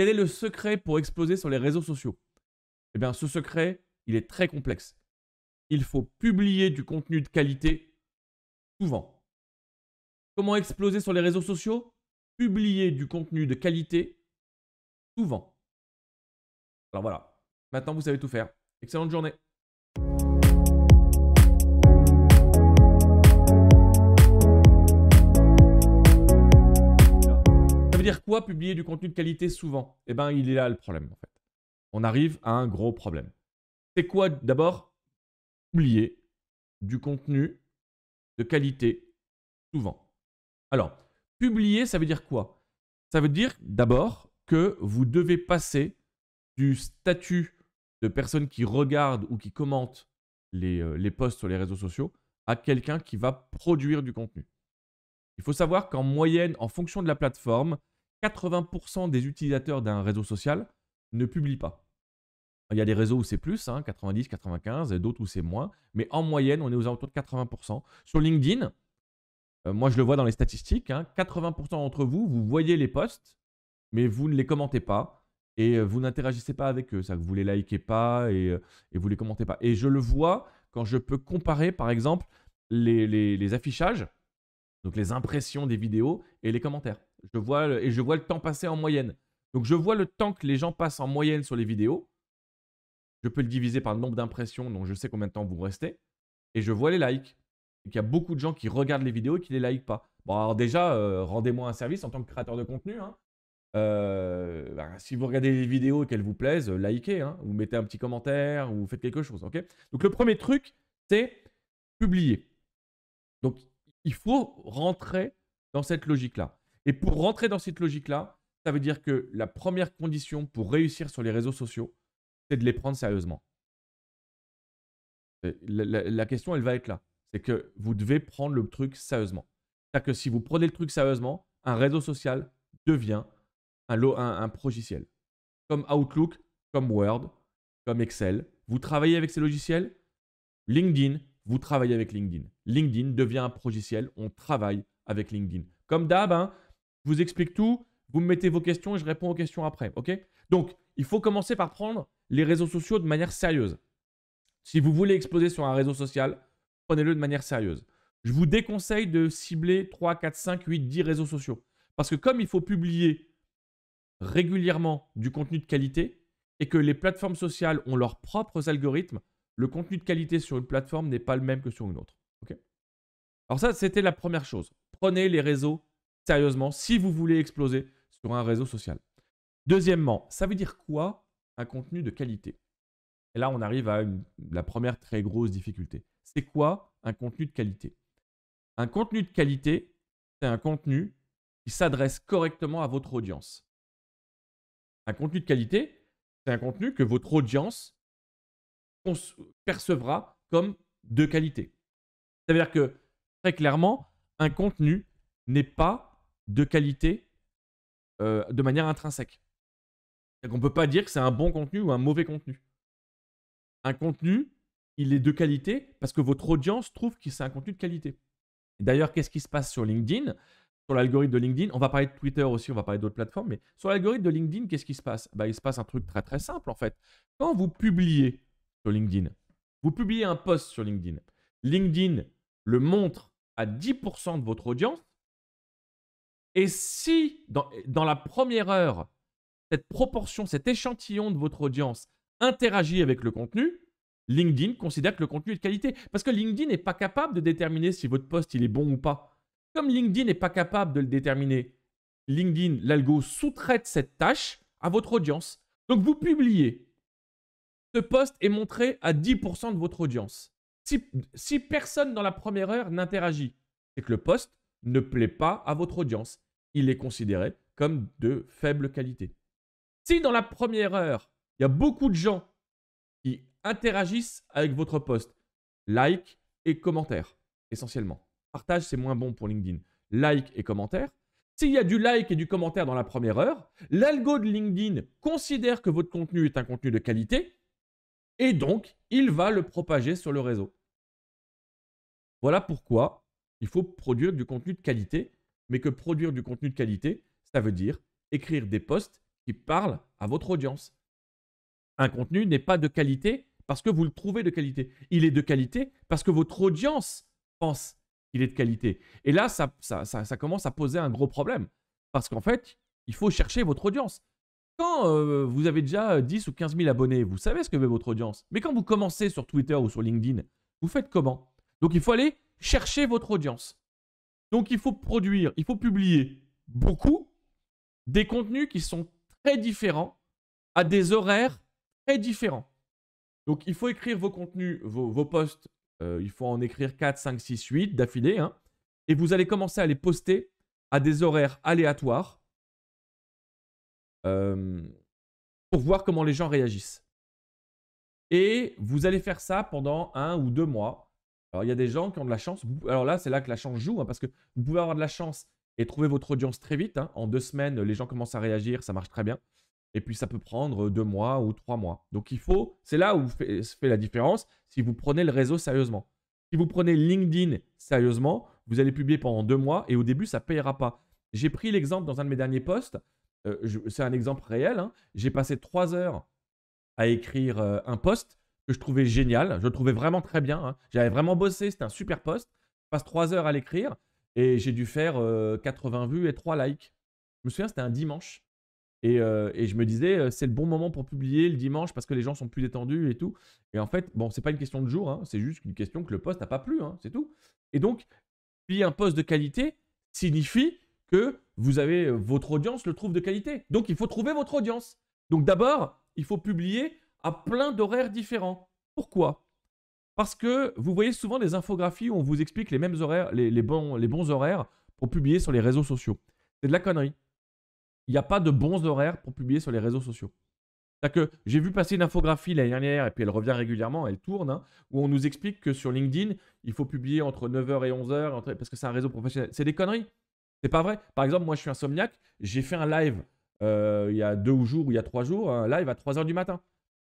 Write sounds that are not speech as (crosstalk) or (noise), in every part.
Quel est le secret pour exploser sur les réseaux sociaux Eh bien, ce secret, il est très complexe. Il faut publier du contenu de qualité souvent. Comment exploser sur les réseaux sociaux Publier du contenu de qualité souvent. Alors voilà, maintenant vous savez tout faire. Excellente journée veut dire quoi publier du contenu de qualité souvent Eh bien, il est là le problème en fait. On arrive à un gros problème. C'est quoi d'abord Publier du contenu de qualité souvent. Alors, publier, ça veut dire quoi Ça veut dire d'abord que vous devez passer du statut de personne qui regarde ou qui commente les, euh, les posts sur les réseaux sociaux à quelqu'un qui va produire du contenu. Il faut savoir qu'en moyenne, en fonction de la plateforme, 80% des utilisateurs d'un réseau social ne publient pas. Il y a des réseaux où c'est plus, 90, hein, 95, et d'autres où c'est moins. Mais en moyenne, on est aux alentours de 80%. Sur LinkedIn, euh, moi je le vois dans les statistiques, 80% hein, d'entre vous, vous voyez les posts, mais vous ne les commentez pas. Et euh, vous n'interagissez pas avec eux. Ça, vous les likez pas et, vous euh, vous les commentez pas. Et je le vois quand je peux comparer, par exemple, les affichages, donc les impressions des vidéos et les commentaires. Je vois et je vois le temps passé en moyenne. Donc je vois le temps que les gens passent en moyenne sur les vidéos. Je peux le diviser par le nombre d'impressions, donc je sais combien de temps vous restez. Et je vois les likes. Il y a beaucoup de gens qui regardent les vidéos et qui ne les likent pas. Bon, alors déjà, euh, rendez-moi un service en tant que créateur de contenu. Hein. Euh, bah, si vous regardez les vidéos et qu'elles vous plaisent, euh, likez. Hein. Vous mettez un petit commentaire ou faites quelque chose. Donc le premier truc, c'est publier. Donc il faut rentrer dans cette logique-là. Et pour rentrer dans cette logique-là, ça veut dire que la première condition pour réussir sur les réseaux sociaux, c'est de les prendre sérieusement. Euh, la, question, elle va être là. C'est que vous devez prendre le truc sérieusement. C'est-à-dire que si vous prenez le truc sérieusement, un réseau social devient un, logiciel. un, Comme Outlook, comme Word, comme Excel. Vous travaillez avec ces logiciels. LinkedIn, vous travaillez avec LinkedIn. LinkedIn devient un logiciel, On travaille avec LinkedIn. Comme d'hab, hein, je vous explique tout. Vous me mettez vos questions et je réponds aux questions après. OK Donc, il faut commencer par prendre les réseaux sociaux de manière sérieuse. Si vous voulez exploser sur un réseau social, prenez-le de manière sérieuse. Je vous déconseille de cibler 3, 4, 5, 8, 10 réseaux sociaux. Parce que comme il faut publier régulièrement du contenu de qualité et que les plateformes sociales ont leurs propres algorithmes, le contenu de qualité sur une plateforme n'est pas le même que sur une autre. Alors ça, c'était la première chose. Prenez les réseaux sérieusement si vous voulez exploser sur un réseau social. Deuxièmement, ça veut dire quoi un contenu de qualité Et là, on arrive à la première très grosse difficulté. C'est quoi un contenu de qualité Un contenu de qualité, c'est un contenu qui s'adresse correctement à votre audience. Un contenu de qualité, c'est un contenu que votre audience percevra comme de qualité. C'est-à-dire que, très clairement, un contenu n'est pas de qualité euh, de manière intrinsèque. On ne peut pas dire que c'est un bon contenu ou un mauvais contenu. Un contenu, il est de qualité parce que votre audience trouve que c'est un contenu de qualité. D'ailleurs, qu'est-ce qui se passe sur LinkedIn Sur l'algorithme de LinkedIn, on va parler de Twitter aussi, on va parler d'autres plateformes, mais sur l'algorithme de LinkedIn, qu'est-ce qui se passe bah, Il se passe un truc très très simple en fait. Quand vous publiez sur LinkedIn, vous publiez un post sur LinkedIn, LinkedIn le montre à 10% de votre audience, et si, dans, la première heure, cette proportion, cet échantillon de votre audience interagit avec le contenu, LinkedIn considère que le contenu est de qualité. Parce que LinkedIn n'est pas capable de déterminer si votre poste il est bon ou pas. Comme LinkedIn n'est pas capable de le déterminer, LinkedIn, l'algo sous-traite cette tâche à votre audience. Donc vous publiez. Ce poste est montré à 10% de votre audience. Si, si personne dans la première heure n'interagit, c'est que le poste ne plaît pas à votre audience. Il est considéré comme de faible qualité. Si dans la première heure, il y a beaucoup de gens qui interagissent avec votre post, like et commentaire, essentiellement. Partage, c'est moins bon pour LinkedIn. Like et commentaire. S'il y a du like et du commentaire dans la première heure, l'algo de LinkedIn considère que votre contenu est un contenu de qualité et donc il va le propager sur le réseau. Voilà pourquoi il faut produire du contenu de qualité, mais que produire du contenu de qualité, ça veut dire écrire des posts qui parlent à votre audience. Un contenu n'est pas de qualité parce que vous le trouvez de qualité. Il est de qualité parce que votre audience pense qu'il est de qualité. Et là, ça, commence à poser un gros problème. Parce qu'en fait, il faut chercher votre audience. Quand euh, vous avez déjà 10 euh, ou 15 000 abonnés, vous savez ce que veut votre audience. Mais quand vous commencez sur Twitter ou sur LinkedIn, vous faites comment Donc il faut aller cherchez votre audience. Donc il faut produire, il faut publier beaucoup des contenus qui sont très différents, à des horaires très différents. Donc il faut écrire vos contenus, vos, vos posts, euh, il faut en écrire 4, 5, 6, 8 d'affilée, hein, et vous allez commencer à les poster à des horaires aléatoires euh, pour voir comment les gens réagissent. Et vous allez faire ça pendant un ou deux mois. Alors, il y a des gens qui ont de la chance. Alors là, c'est là que la chance joue, hein, parce que vous pouvez avoir de la chance et trouver votre audience très vite. Hein. En deux semaines, les gens commencent à réagir, ça marche très bien. Et puis, ça peut prendre deux mois ou trois mois. Donc, il faut, c'est là où se fait la différence si vous prenez le réseau sérieusement. Si vous prenez LinkedIn sérieusement, vous allez publier pendant deux mois et au début, ça ne payera pas. J'ai pris l'exemple dans un de mes derniers posts. Euh, c'est un exemple réel. Hein. J'ai passé trois heures à écrire euh, un post je trouvais génial. Je le trouvais vraiment très bien. Hein. J'avais vraiment bossé, c'était un super poste. Je passe trois heures à l'écrire et j'ai dû faire 80 euh, vues et 3 likes. Je me souviens, c'était un dimanche. Et, euh, je me disais, euh, c'est le bon moment pour publier le dimanche parce que les gens sont plus détendus et tout. Et en fait, bon, c'est pas une question de jour, hein, c'est juste une question que le poste n'a pas plu, hein, c'est tout. Et donc, puis un poste de qualité signifie que vous avez votre audience le trouve de qualité. Donc, il faut trouver votre audience. Donc, d'abord, il faut publier à plein d'horaires différents. Pourquoi Parce que vous voyez souvent des infographies où on vous explique les mêmes horaires, les, bons, horaires pour publier sur les réseaux sociaux. C'est de la connerie. Il n'y a pas de bons horaires pour publier sur les réseaux sociaux. C'est-à-dire que j'ai vu passer une infographie l'année dernière, et puis elle revient régulièrement, elle tourne, hein, où on nous explique que sur LinkedIn, il faut publier entre 9h et 11h, parce que c'est un réseau professionnel. C'est des conneries. C'est pas vrai. Par exemple, moi, je suis insomniaque, j'ai fait un live euh, il y a deux jours ou il y a trois jours, un live à 3h du matin.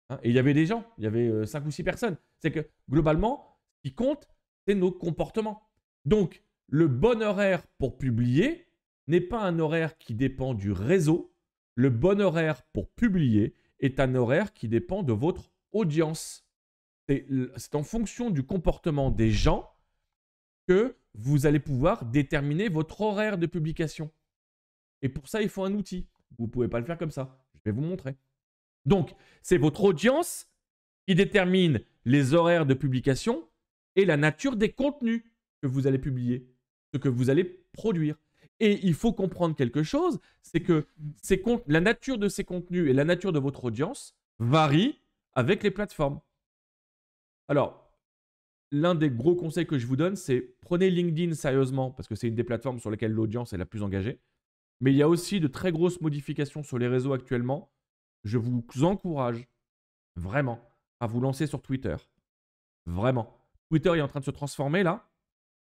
Hein, et il y avait des gens, il y avait 5 euh, ou 6 personnes. C'est que globalement, ce qui compte, c'est nos comportements. Donc, le bon horaire pour publier n'est pas un horaire qui dépend du réseau. Le bon horaire pour publier est un horaire qui dépend de votre audience. C'est en fonction du comportement des gens que vous allez pouvoir déterminer votre horaire de publication. Et pour ça, il faut un outil. Vous ne pouvez pas le faire comme ça. Je vais vous montrer. Donc, c'est votre audience qui détermine les horaires de publication et la nature des contenus que vous allez publier, ce que vous allez produire. Et il faut comprendre quelque chose, c'est que la nature de ces contenus et la nature de votre audience varient avec les plateformes. Alors, l'un des gros conseils que je vous donne, c'est prenez LinkedIn sérieusement, parce que c'est une des plateformes sur lesquelles l'audience est la plus engagée. Mais il y a aussi de très grosses modifications sur les réseaux actuellement je vous encourage vraiment à vous lancer sur Twitter. Vraiment. Twitter est en train de se transformer là.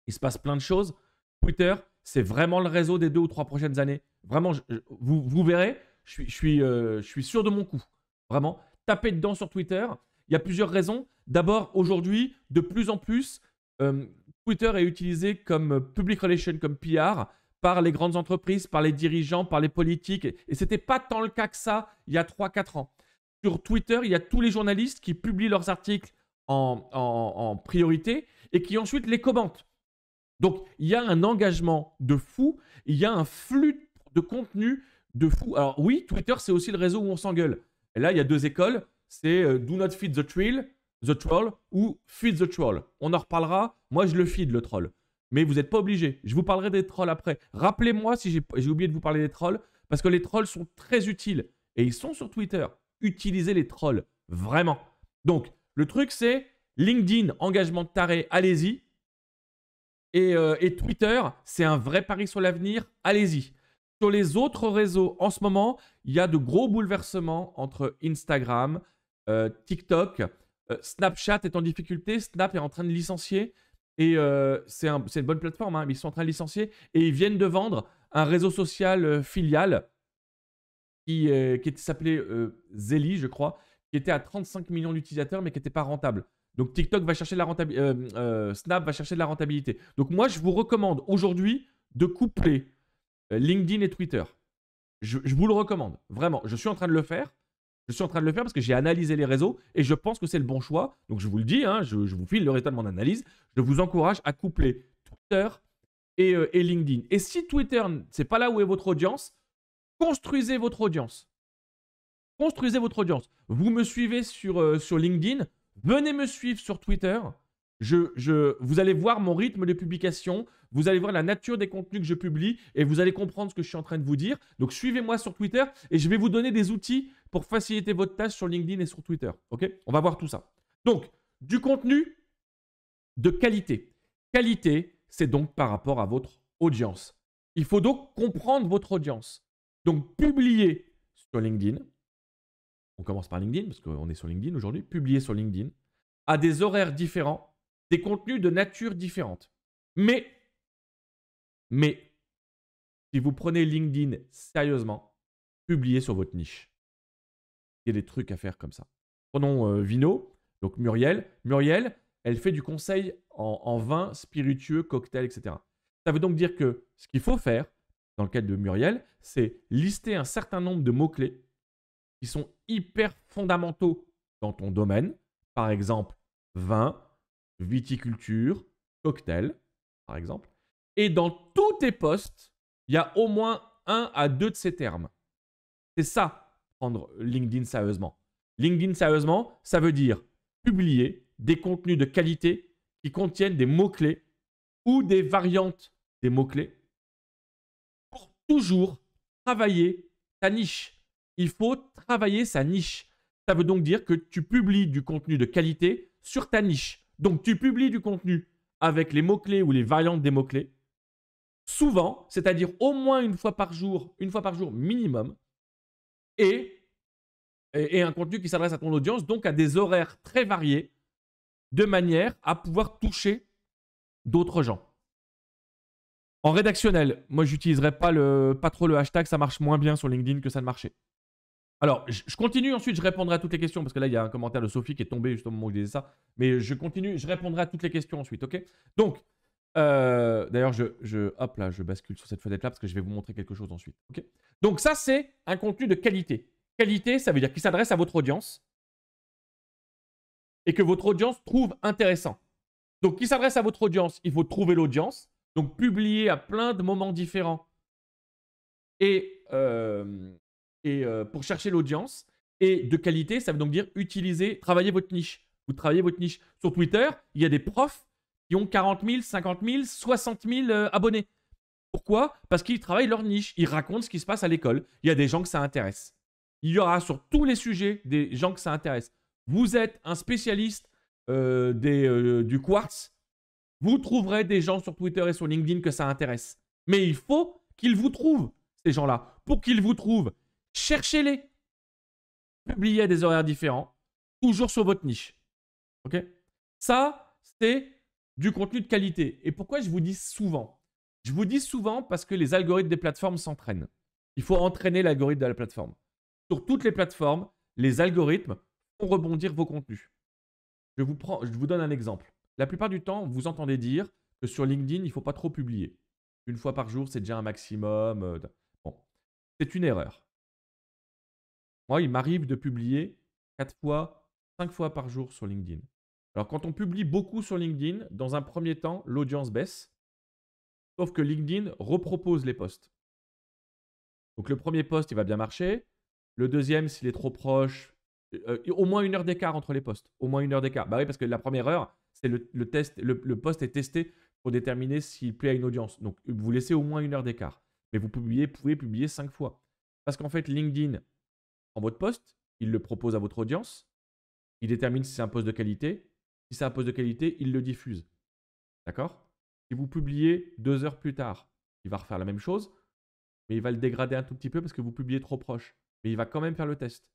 Il se passe plein de choses. Twitter, c'est vraiment le réseau des deux ou trois prochaines années. Vraiment, vous, verrez, euh, je suis, sûr de mon coup. Vraiment, tapez dedans sur Twitter. Il y a plusieurs raisons. D'abord, aujourd'hui, de plus en plus, euh, Twitter est utilisé comme public relation, comme PR, par les grandes entreprises, par les dirigeants, par les politiques. Et ce n'était pas tant le cas que ça il y a 3-4 ans. Sur Twitter, il y a tous les journalistes qui publient leurs articles en, priorité et qui ensuite les commentent. Donc il y a un engagement de fou, il y a un flux de contenu de fou. Alors oui, Twitter, c'est aussi le réseau où on s'engueule. Et là, il y a deux écoles, c'est euh, Do Not Feed the troll, the Troll, ou Feed the Troll. On en reparlera, moi je le feed le troll. Mais vous n'êtes pas obligé. Je vous parlerai des trolls après. Rappelez-moi si j'ai oublié de vous parler des trolls, parce que les trolls sont très utiles. Et ils sont sur Twitter. Utilisez les trolls. Vraiment. Donc, le truc, c'est LinkedIn, engagement de taré, allez-y. Euh, et, Twitter, c'est un vrai pari sur l'avenir, allez-y. Sur les autres réseaux, en ce moment, il y a de gros bouleversements entre Instagram, euh, TikTok. Euh, Snapchat est en difficulté, Snap est en train de licencier. Et euh, c'est une bonne plateforme, mais hein. ils sont en train de licencier. Et ils viennent de vendre un réseau social euh, filial qui, euh, s'appelait Zeli, je crois, qui était à 35 millions d'utilisateurs, mais qui n'était pas rentable. Donc TikTok va chercher la rentabilité. Snap va chercher de la rentabilité. Donc moi, je vous recommande aujourd'hui de coupler LinkedIn et Twitter. je vous le recommande, vraiment. Je suis en train de le faire. Je suis en train de le faire parce que j'ai analysé les réseaux et je pense que c'est le bon choix. Donc je vous le dis, hein, je, vous file le résultat de mon analyse. Je vous encourage à coupler Twitter euh, et, LinkedIn. Et si Twitter, c'est pas là où est votre audience, construisez votre audience. Construisez votre audience. Vous me suivez sur euh, LinkedIn, venez me suivre sur Twitter vous allez voir mon rythme de publication, vous allez voir la nature des contenus que je publie et vous allez comprendre ce que je suis en train de vous dire. Donc suivez-moi sur Twitter et je vais vous donner des outils pour faciliter votre tâche sur LinkedIn et sur Twitter. Ok On va voir tout ça. Donc, du contenu de qualité. Qualité, c'est donc par rapport à votre audience. Il faut donc comprendre votre audience. Donc, publier sur LinkedIn. On commence par LinkedIn parce qu'on est sur LinkedIn aujourd'hui. Publier sur LinkedIn à des horaires différents des contenus de nature différente. Mais, mais, si vous prenez LinkedIn sérieusement, publiez sur votre niche. Il y a des trucs à faire comme ça. Prenons euh, Vino, donc Muriel. Muriel, elle fait du conseil en, en vin, spiritueux, cocktail, etc. Ça veut donc dire que ce qu'il faut faire, dans le cadre de Muriel, c'est lister un certain nombre de mots-clés qui sont hyper fondamentaux dans ton domaine. Par exemple, vin, viticulture, cocktail, par exemple. Et dans tous tes postes, il y a au moins un à deux de ces termes. C'est ça, prendre LinkedIn sérieusement. LinkedIn sérieusement, ça veut dire publier des contenus de qualité qui contiennent des mots-clés ou des variantes des mots-clés pour toujours travailler ta niche. Il faut travailler sa niche. Ça veut donc dire que tu publies du contenu de qualité sur ta niche. Donc tu publies du contenu avec les mots-clés ou les variantes des mots-clés, souvent, c'est-à-dire au moins une fois par jour, une fois par jour minimum, et, un contenu qui s'adresse à ton audience, donc à des horaires très variés, de manière à pouvoir toucher d'autres gens. En rédactionnel, moi j'utiliserai pas, le, pas trop le hashtag, ça marche moins bien sur LinkedIn que ça ne marchait. Alors, je continue ensuite, je répondrai à toutes les questions, parce que là, il y a un commentaire de Sophie qui est tombé juste au moment où je disais ça. Mais je continue, je répondrai à toutes les questions ensuite, ok Donc, euh, d'ailleurs, je, je, hop là, je bascule sur cette fenêtre-là, parce que je vais vous montrer quelque chose ensuite, ok Donc ça, c'est un contenu de qualité. Qualité, ça veut dire qu'il s'adresse à votre audience et que votre audience trouve intéressant. Donc, qui s'adresse à votre audience Il faut trouver l'audience, donc publier à plein de moments différents et... Euh, et euh, pour chercher l'audience. Et de qualité, ça veut donc dire utiliser, travailler votre niche. Vous travaillez votre niche. Sur Twitter, il y a des profs qui ont 40 000, 50 000, 60 000 abonnés. Pourquoi Parce qu'ils travaillent leur niche. Ils racontent ce qui se passe à l'école. Il y a des gens que ça intéresse. Il y aura sur tous les sujets des gens que ça intéresse. Vous êtes un spécialiste euh, des, euh, du quartz. Vous trouverez des gens sur Twitter et sur LinkedIn que ça intéresse. Mais il faut qu'ils vous trouvent, ces gens-là. Pour qu'ils vous trouvent, Cherchez-les. Publiez à des horaires différents, toujours sur votre niche. OK Ça, c'est du contenu de qualité. Et pourquoi je vous dis souvent Je vous dis souvent parce que les algorithmes des plateformes s'entraînent. Il faut entraîner l'algorithme de la plateforme. Sur toutes les plateformes, les algorithmes font rebondir vos contenus. Je vous, prends, je vous donne un exemple. La plupart du temps, vous entendez dire que sur LinkedIn, il ne faut pas trop publier. Une fois par jour, c'est déjà un maximum. Euh, bon, c'est une erreur. Moi, il m'arrive de publier 4 fois, 5 fois par jour sur LinkedIn. Alors quand on publie beaucoup sur LinkedIn, dans un premier temps, l'audience baisse. Sauf que LinkedIn repropose les posts. Donc le premier post, il va bien marcher. Le deuxième, s'il est trop proche, euh, au moins une heure d'écart entre les postes. Au moins une heure d'écart. Bah oui, parce que la première heure, c'est le, test, le, post est testé pour déterminer s'il plaît à une audience. Donc vous laissez au moins une heure d'écart. Mais vous publiez, pouvez publier cinq fois. Parce qu'en fait, LinkedIn en votre poste, il le propose à votre audience, il détermine si c'est un poste de qualité, si c'est un poste de qualité, il le diffuse. D'accord Si vous publiez deux heures plus tard, il va refaire la même chose, mais il va le dégrader un tout petit peu parce que vous publiez trop proche. Mais il va quand même faire le test.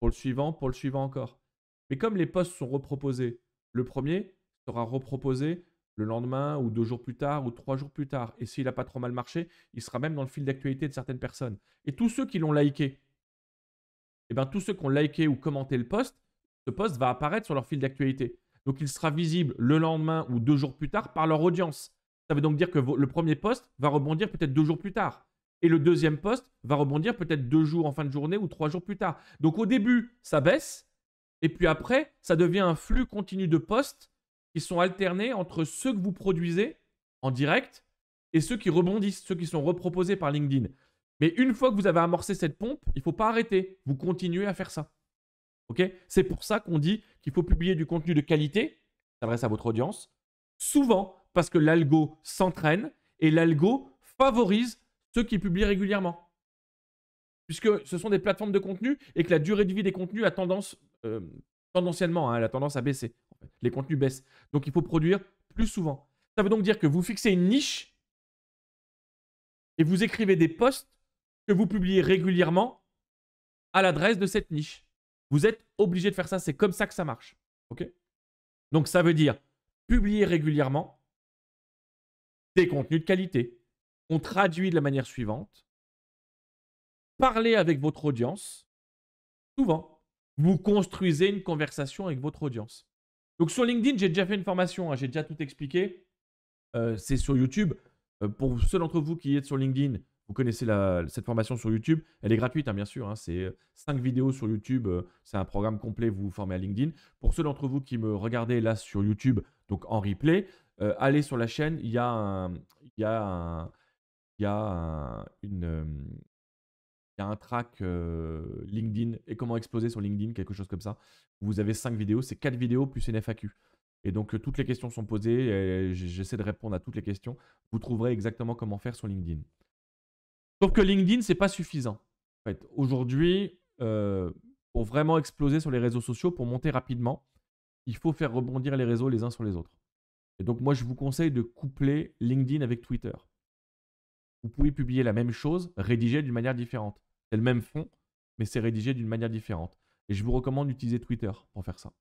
Pour le suivant, pour le suivant encore. Mais comme les postes sont reproposés, le premier sera reproposé le lendemain ou deux jours plus tard ou trois jours plus tard. Et s'il n'a pas trop mal marché, il sera même dans le fil d'actualité de certaines personnes. Et tous ceux qui l'ont liké, eh ben, tous ceux qui ont liké ou commenté le post, ce post va apparaître sur leur fil d'actualité. Donc il sera visible le lendemain ou deux jours plus tard par leur audience. Ça veut donc dire que le premier post va rebondir peut-être deux jours plus tard. Et le deuxième post va rebondir peut-être deux jours en fin de journée ou trois jours plus tard. Donc au début, ça baisse. Et puis après, ça devient un flux continu de posts qui sont alternés entre ceux que vous produisez en direct et ceux qui rebondissent, ceux qui sont reproposés par LinkedIn. Mais une fois que vous avez amorcé cette pompe, il ne faut pas arrêter. Vous continuez à faire ça. c'est pour ça qu'on dit qu'il faut publier du contenu de qualité, s'adresse à votre audience, souvent parce que l'algo s'entraîne et l'algo favorise ceux qui publient régulièrement. Puisque ce sont des plateformes de contenu et que la durée de vie des contenus a tendance, euh, tendanciellement, hein, a tendance à baisser. Les contenus baissent. Donc il faut produire plus souvent. Ça veut donc dire que vous fixez une niche et vous écrivez des posts que vous publiez régulièrement à l'adresse de cette niche. Vous êtes obligé de faire ça, c'est comme ça que ça marche. OK Donc ça veut dire publier régulièrement des contenus de qualité. On traduit de la manière suivante. Parlez avec votre audience souvent. Vous construisez une conversation avec votre audience. Donc sur LinkedIn, j'ai déjà fait une formation, hein, j'ai déjà tout expliqué. Euh, c'est sur YouTube. Euh, pour ceux d'entre vous qui êtes sur LinkedIn, vous connaissez cette formation sur YouTube. Elle est gratuite, hein, bien sûr. Hein. c'est euh, cinq vidéos sur YouTube. Euh, c'est un programme complet. Vous vous formez à LinkedIn. Pour ceux d'entre vous qui me regardez là sur YouTube, donc en replay, euh, allez sur la chaîne. Il y a, un, a une, un track LinkedIn et comment exploser sur LinkedIn, quelque chose comme ça. Vous avez cinq vidéos. C'est quatre vidéos plus une FAQ. Et donc, toutes les questions sont posées. J'essaie de répondre à toutes les questions. Vous trouverez exactement comment faire sur LinkedIn. Sauf que LinkedIn, c'est pas suffisant. En fait, aujourd'hui, euh, pour vraiment exploser sur les réseaux sociaux, pour monter rapidement, il faut faire rebondir les réseaux les uns sur les autres. Et donc, moi, je vous conseille de coupler LinkedIn avec Twitter. Vous pouvez publier la même chose, rédigée d'une manière différente. C'est le même fond, mais c'est rédigé d'une manière différente. Et je vous recommande d'utiliser Twitter pour faire ça.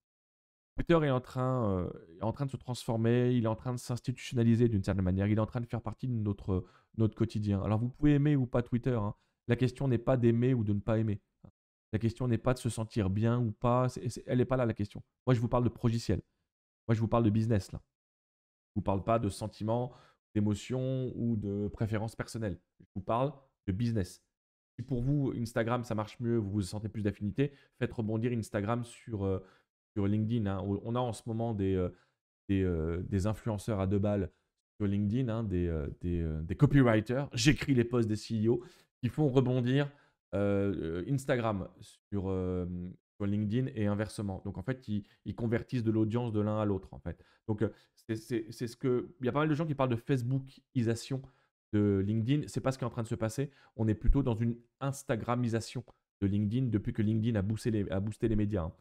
Twitter est en train, euh, en train de se transformer, il est en train de s'institutionnaliser d'une certaine manière, il est en train de faire partie de notre, notre quotidien. Alors vous pouvez aimer ou pas Twitter, hein. la question n'est pas d'aimer ou de ne pas aimer. La question n'est pas de se sentir bien ou pas, elle n'est pas là la question. Moi je vous parle de progiciel, moi je vous parle de business là. Je vous parle pas de sentiments, d'émotions ou de préférences personnelles. Je vous parle de business. Si pour vous Instagram ça marche mieux, vous vous sentez plus d'affinité, faites rebondir Instagram sur... Euh, sur LinkedIn. Hein. On a en ce moment des, euh, euh, des, influenceurs à deux balles sur LinkedIn, hein, des, euh, des, copywriters. J'écris les posts des CEO qui font rebondir Instagram sur, LinkedIn et inversement. Donc en fait, ils, convertissent de l'audience de l'un à l'autre. En fait. Donc c'est ce que. Il y a pas mal de gens qui parlent de Facebookisation de LinkedIn. C'est pas ce qui est en train de se passer. On est plutôt dans une Instagramisation de LinkedIn depuis que LinkedIn a boosté les, a boosté les médias. Hein.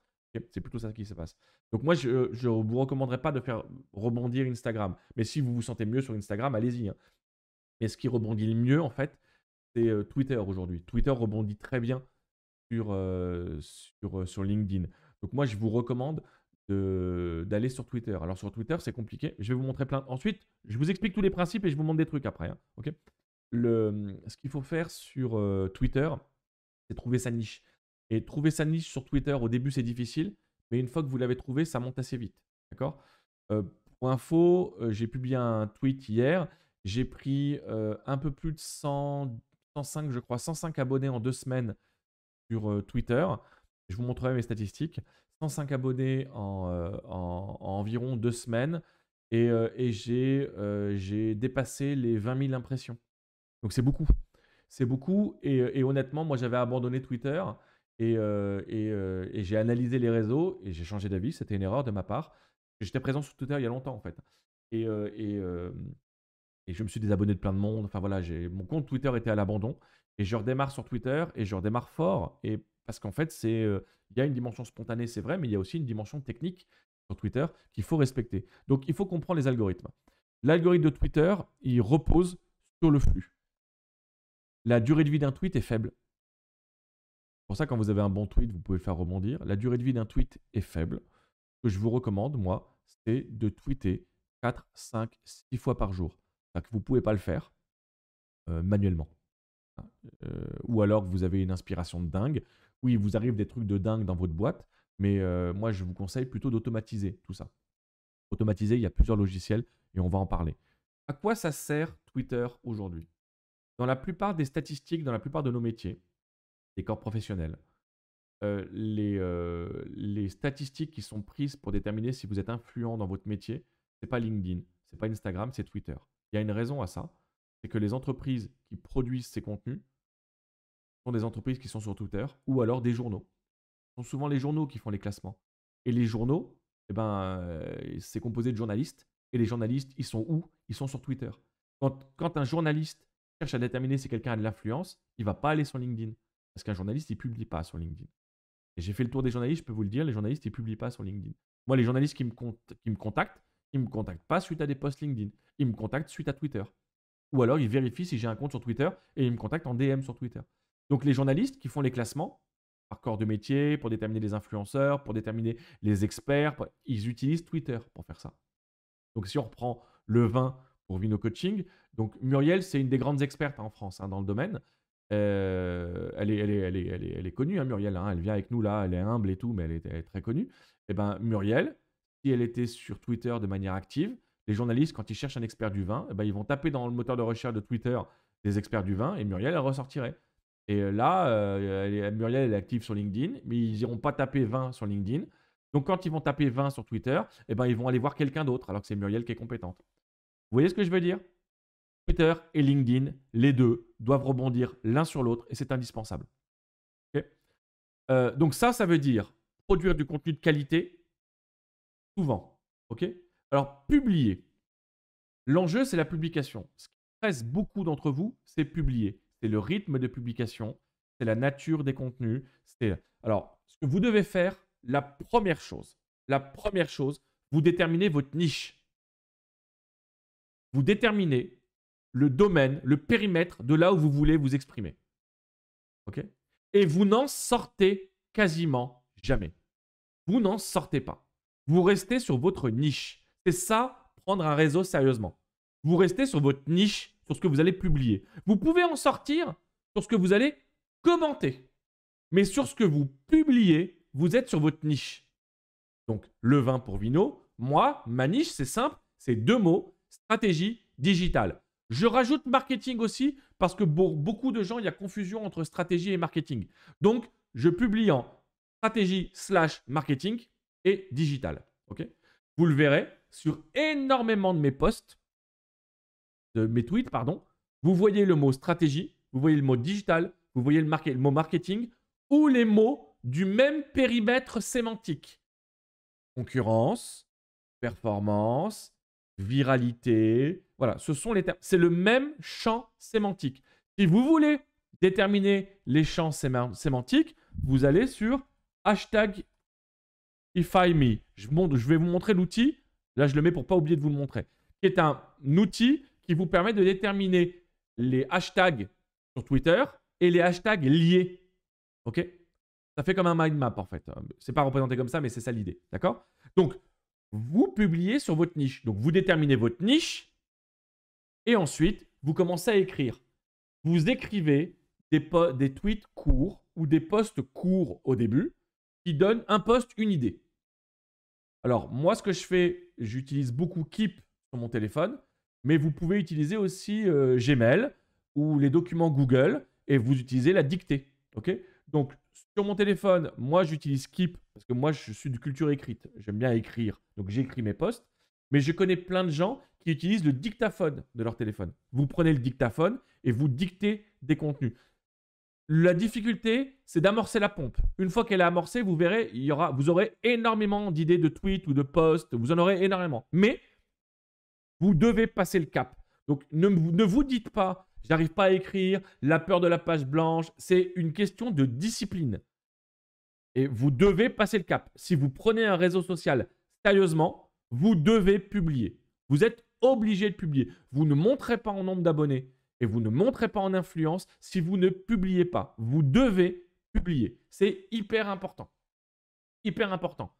C'est plutôt ça qui se passe. Donc moi, je ne euh, vous recommanderais pas de faire rebondir Instagram. Mais si vous vous sentez mieux sur Instagram, allez-y. Hein. Mais ce qui rebondit le mieux, en fait, c'est euh, Twitter aujourd'hui. Twitter rebondit très bien sur, euh, sur, LinkedIn. Donc moi, je vous recommande d'aller sur Twitter. Alors sur Twitter, c'est compliqué. Je vais vous montrer plein. Ensuite, je vous explique tous les principes et je vous montre des trucs après. Hein, ce qu'il faut faire sur Twitter, c'est trouver sa niche. Et trouver sa niche sur Twitter, au début, c'est difficile, mais une fois que vous l'avez trouvé, ça monte assez vite. D'accord euh, Pour info, euh, j'ai publié un tweet hier. J'ai pris euh, un peu plus de 105, je crois, 105 abonnés en deux semaines sur Twitter. Je vous montrerai mes statistiques. 105 abonnés en, environ deux semaines. Et, j'ai dépassé les 20 000 impressions. Donc c'est beaucoup. C'est beaucoup. Et, et, honnêtement, moi, j'avais abandonné Twitter. Euh, euh, et, j'ai analysé les réseaux et j'ai changé d'avis. C'était une erreur de ma part. J'étais présent sur Twitter il y a longtemps, en fait. Et, euh, je me suis désabonné de plein de monde. Enfin voilà, mon compte Twitter était à l'abandon. Et je redémarre sur Twitter et je redémarre fort. Et parce qu'en fait, c'est il y a une dimension spontanée, c'est vrai, mais il y a aussi une dimension technique sur Twitter qu'il faut respecter. Donc il faut comprendre les algorithmes. L'algorithme de Twitter, il repose sur le flux. La durée de vie d'un tweet est faible pour ça, quand vous avez un bon tweet, vous pouvez le faire rebondir. La durée de vie d'un tweet est faible. Ce que je vous recommande, moi, c'est de tweeter 4, 5, 6 fois par jour. vous ne pouvez pas le faire euh, manuellement. Hein, euh, ou alors vous avez une inspiration de dingue. Oui, il vous arrive des trucs de dingue dans votre boîte, mais euh, moi, je vous conseille plutôt d'automatiser tout ça. Automatiser, il y a plusieurs logiciels et on va en parler. À quoi ça sert Twitter aujourd'hui Dans la plupart des statistiques, dans la plupart de nos métiers, des corps professionnels. Euh, les, euh, les, statistiques qui sont prises pour déterminer si vous êtes influent dans votre métier, c'est pas LinkedIn, c'est pas Instagram, c'est Twitter. Il y a une raison à ça, c'est que les entreprises qui produisent ces contenus sont des entreprises qui sont sur Twitter ou alors des journaux. Ce sont souvent les journaux qui font les classements. Et les journaux, eh ben, euh, c'est composé de journalistes. Et les journalistes, ils sont où Ils sont sur Twitter. Quand, quand un journaliste cherche à déterminer si quelqu'un a de l'influence, il va pas aller sur LinkedIn. Parce qu'un journaliste, il ne publie pas sur LinkedIn. Et j'ai fait le tour des journalistes, je peux vous le dire, les journalistes, ils publient pas sur LinkedIn. Moi, les journalistes qui me, qui me contactent, ils ne me contactent pas suite à des posts LinkedIn. Ils me contactent suite à Twitter. Ou alors, ils vérifient si j'ai un compte sur Twitter et ils me contactent en DM sur Twitter. Donc, les journalistes qui font les classements par corps de métier, pour déterminer les influenceurs, pour déterminer les experts, ils utilisent Twitter pour faire ça. Donc, si on reprend le vin pour Vino Coaching, donc Muriel, c'est une des grandes expertes hein, en France hein, dans le domaine. Euh, elle, est, connue, hein, Muriel. Hein. elle vient avec nous là, elle est humble et tout, mais elle est, très connue. Et eh ben Muriel, si elle était sur Twitter de manière active, les journalistes, quand ils cherchent un expert du vin, eh ben, ils vont taper dans le moteur de recherche de Twitter des experts du vin et Muriel, elle ressortirait. Et euh, là, euh, Muriel, elle est active sur LinkedIn, mais ils n'iront pas taper 20 sur LinkedIn. Donc quand ils vont taper 20 sur Twitter, eh ben, ils vont aller voir quelqu'un d'autre, alors que c'est Muriel qui est compétente. Vous voyez ce que je veux dire Twitter et LinkedIn, les deux, doivent rebondir l'un sur l'autre et c'est indispensable. Euh, donc ça, ça veut dire produire du contenu de qualité souvent. Alors, publier. L'enjeu, c'est la publication. Ce qui presse beaucoup d'entre vous, c'est publier. C'est le rythme de publication, c'est la nature des contenus. Alors, ce que vous devez faire, la première chose, la première chose, vous déterminez votre niche. Vous déterminez le domaine, le périmètre de là où vous voulez vous exprimer. OK Et vous n'en sortez quasiment jamais. Vous n'en sortez pas. Vous restez sur votre niche. C'est ça, prendre un réseau sérieusement. Vous restez sur votre niche, sur ce que vous allez publier. Vous pouvez en sortir sur ce que vous allez commenter. Mais sur ce que vous publiez, vous êtes sur votre niche. Donc, le vin pour Vino, moi, ma niche, c'est simple, c'est deux mots, stratégie digitale. Je rajoute marketing aussi parce que pour beaucoup de gens, il y a confusion entre stratégie et marketing. Donc, je publie en stratégie slash marketing et digital. Vous le verrez sur énormément de mes posts, de mes tweets, pardon. Vous voyez le mot stratégie, vous voyez le mot digital, vous voyez le, le mot marketing ou les mots du même périmètre sémantique. Concurrence, performance, viralité. Voilà, ce sont les termes. C'est le même champ sémantique. Si vous voulez déterminer les champs sémantiques, vous allez sur hashtag ifyme. Je, je vais vous montrer l'outil. Là, je le mets pour pas oublier de vous le montrer. Qui est un outil qui vous permet de déterminer les hashtags sur Twitter et les hashtags liés. OK Ça fait comme un mind map en fait. Euh, c'est pas représenté comme ça, mais c'est ça l'idée. D'accord Donc, vous publiez sur votre niche. Donc vous déterminez votre niche et ensuite vous commencez à écrire. Vous écrivez des, tweets courts ou des posts courts au début qui donnent un post, une idée. Alors moi ce que je fais, j'utilise beaucoup Keep sur mon téléphone, mais vous pouvez utiliser aussi euh, Gmail ou les documents Google et vous utilisez la dictée. ok donc, sur mon téléphone, moi, j'utilise Keep parce que moi, je suis de culture écrite. J'aime bien écrire. Donc, j'écris mes posts. Mais je connais plein de gens qui utilisent le dictaphone de leur téléphone. Vous prenez le dictaphone et vous dictez des contenus. La difficulté, c'est d'amorcer la pompe. Une fois qu'elle est amorcée, vous verrez, il y aura, vous aurez énormément d'idées de tweets ou de posts. Vous en aurez énormément. Mais vous devez passer le cap. Donc, ne vous dites pas j'arrive pas à écrire, la peur de la page blanche. C'est une question de discipline. Et vous devez passer le cap. Si vous prenez un réseau social sérieusement, vous devez publier. Vous êtes obligé de publier. Vous ne montrez pas en nombre d'abonnés et vous ne montrez pas en influence si vous ne publiez pas. Vous devez publier. C'est hyper important. Hyper important.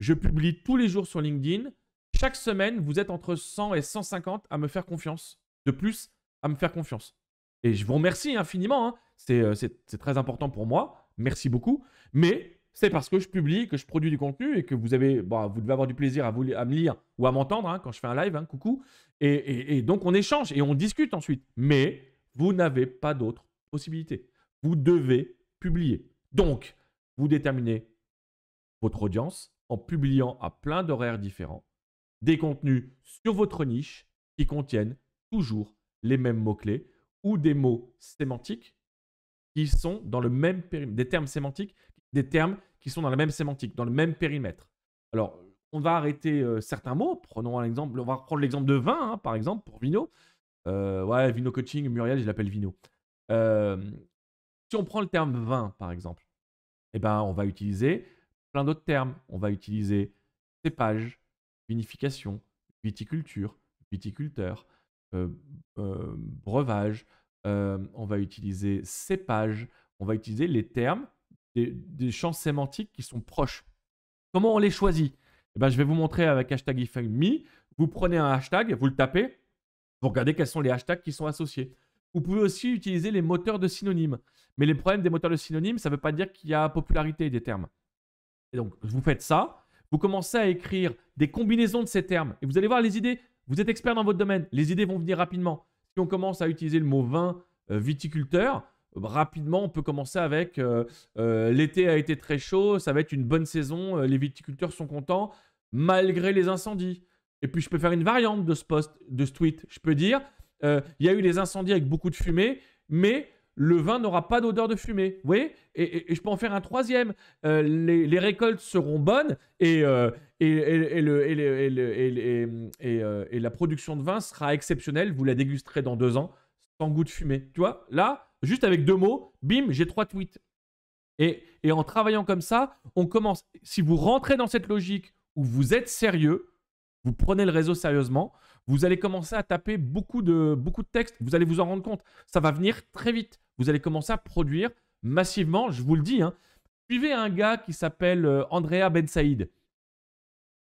Je publie tous les jours sur LinkedIn. Chaque semaine, vous êtes entre 100 et 150 à me faire confiance. De plus, me faire confiance. Et je vous remercie infiniment, hein. euh, c'est très important pour moi, merci beaucoup, mais c'est parce que je publie, que je produis du contenu et que vous avez, bah, vous devez avoir du plaisir à, vous, à me lire ou à m'entendre hein, quand je fais un live, hein, coucou. Et, et, donc on échange et on discute ensuite. Mais vous n'avez pas d'autre possibilité. Vous devez publier. Donc, vous déterminez votre audience en publiant à plein d'horaires différents des contenus sur votre niche qui contiennent toujours les mêmes mots-clés ou des mots sémantiques qui sont dans le même périmètre, des termes sémantiques, des termes qui sont dans la même sémantique, dans le même périmètre. Alors, on va arrêter euh, certains mots. Prenons un On va prendre l'exemple de vin, hein, par exemple, pour Vino. Euh, ouais, Vino Coaching, Muriel, je l'appelle Vino. Euh, si on prend le terme vin, par exemple, eh ben, on va utiliser plein d'autres termes. On va utiliser cépage, vinification, viticulture, viticulteur. Euh, euh, breuvage, euh, on va utiliser cépage, on va utiliser les termes des, champs sémantiques qui sont proches. Comment on les choisit eh ben, Je vais vous montrer avec hashtag me. Vous prenez un hashtag, vous le tapez, vous regardez quels sont les hashtags qui sont associés. Vous pouvez aussi utiliser les moteurs de synonymes. Mais les problèmes des moteurs de synonymes, ça ne veut pas dire qu'il y a popularité des termes. Et donc, vous faites ça, vous commencez à écrire des combinaisons de ces termes. Et vous allez voir les idées vous êtes expert dans votre domaine, les idées vont venir rapidement. Si on commence à utiliser le mot vin euh, viticulteur, euh, rapidement, on peut commencer avec euh, l'été a été très chaud, ça va être une bonne saison, les viticulteurs sont contents malgré les incendies. Et puis je peux faire une variante de ce post, de ce tweet. Je peux dire il y a eu des incendies avec beaucoup de fumée, mais le vin n'aura pas d'odeur de fumée. Vous voyez et, je peux en faire un troisième. Euh, les, récoltes seront bonnes et, la production de vin sera exceptionnelle. Vous la dégusterez dans deux ans sans goût de fumée. Tu vois Là, juste avec deux mots, bim, j'ai trois tweets. Et, et en travaillant comme ça, on commence. Si vous rentrez dans cette logique où vous êtes sérieux, vous prenez le réseau sérieusement, vous allez commencer à taper beaucoup de, beaucoup de textes. Vous allez vous en rendre compte. Ça va venir très vite vous allez commencer à produire massivement, je vous le dis. Hein. Suivez un gars qui s'appelle euh, Andrea Ben Saïd.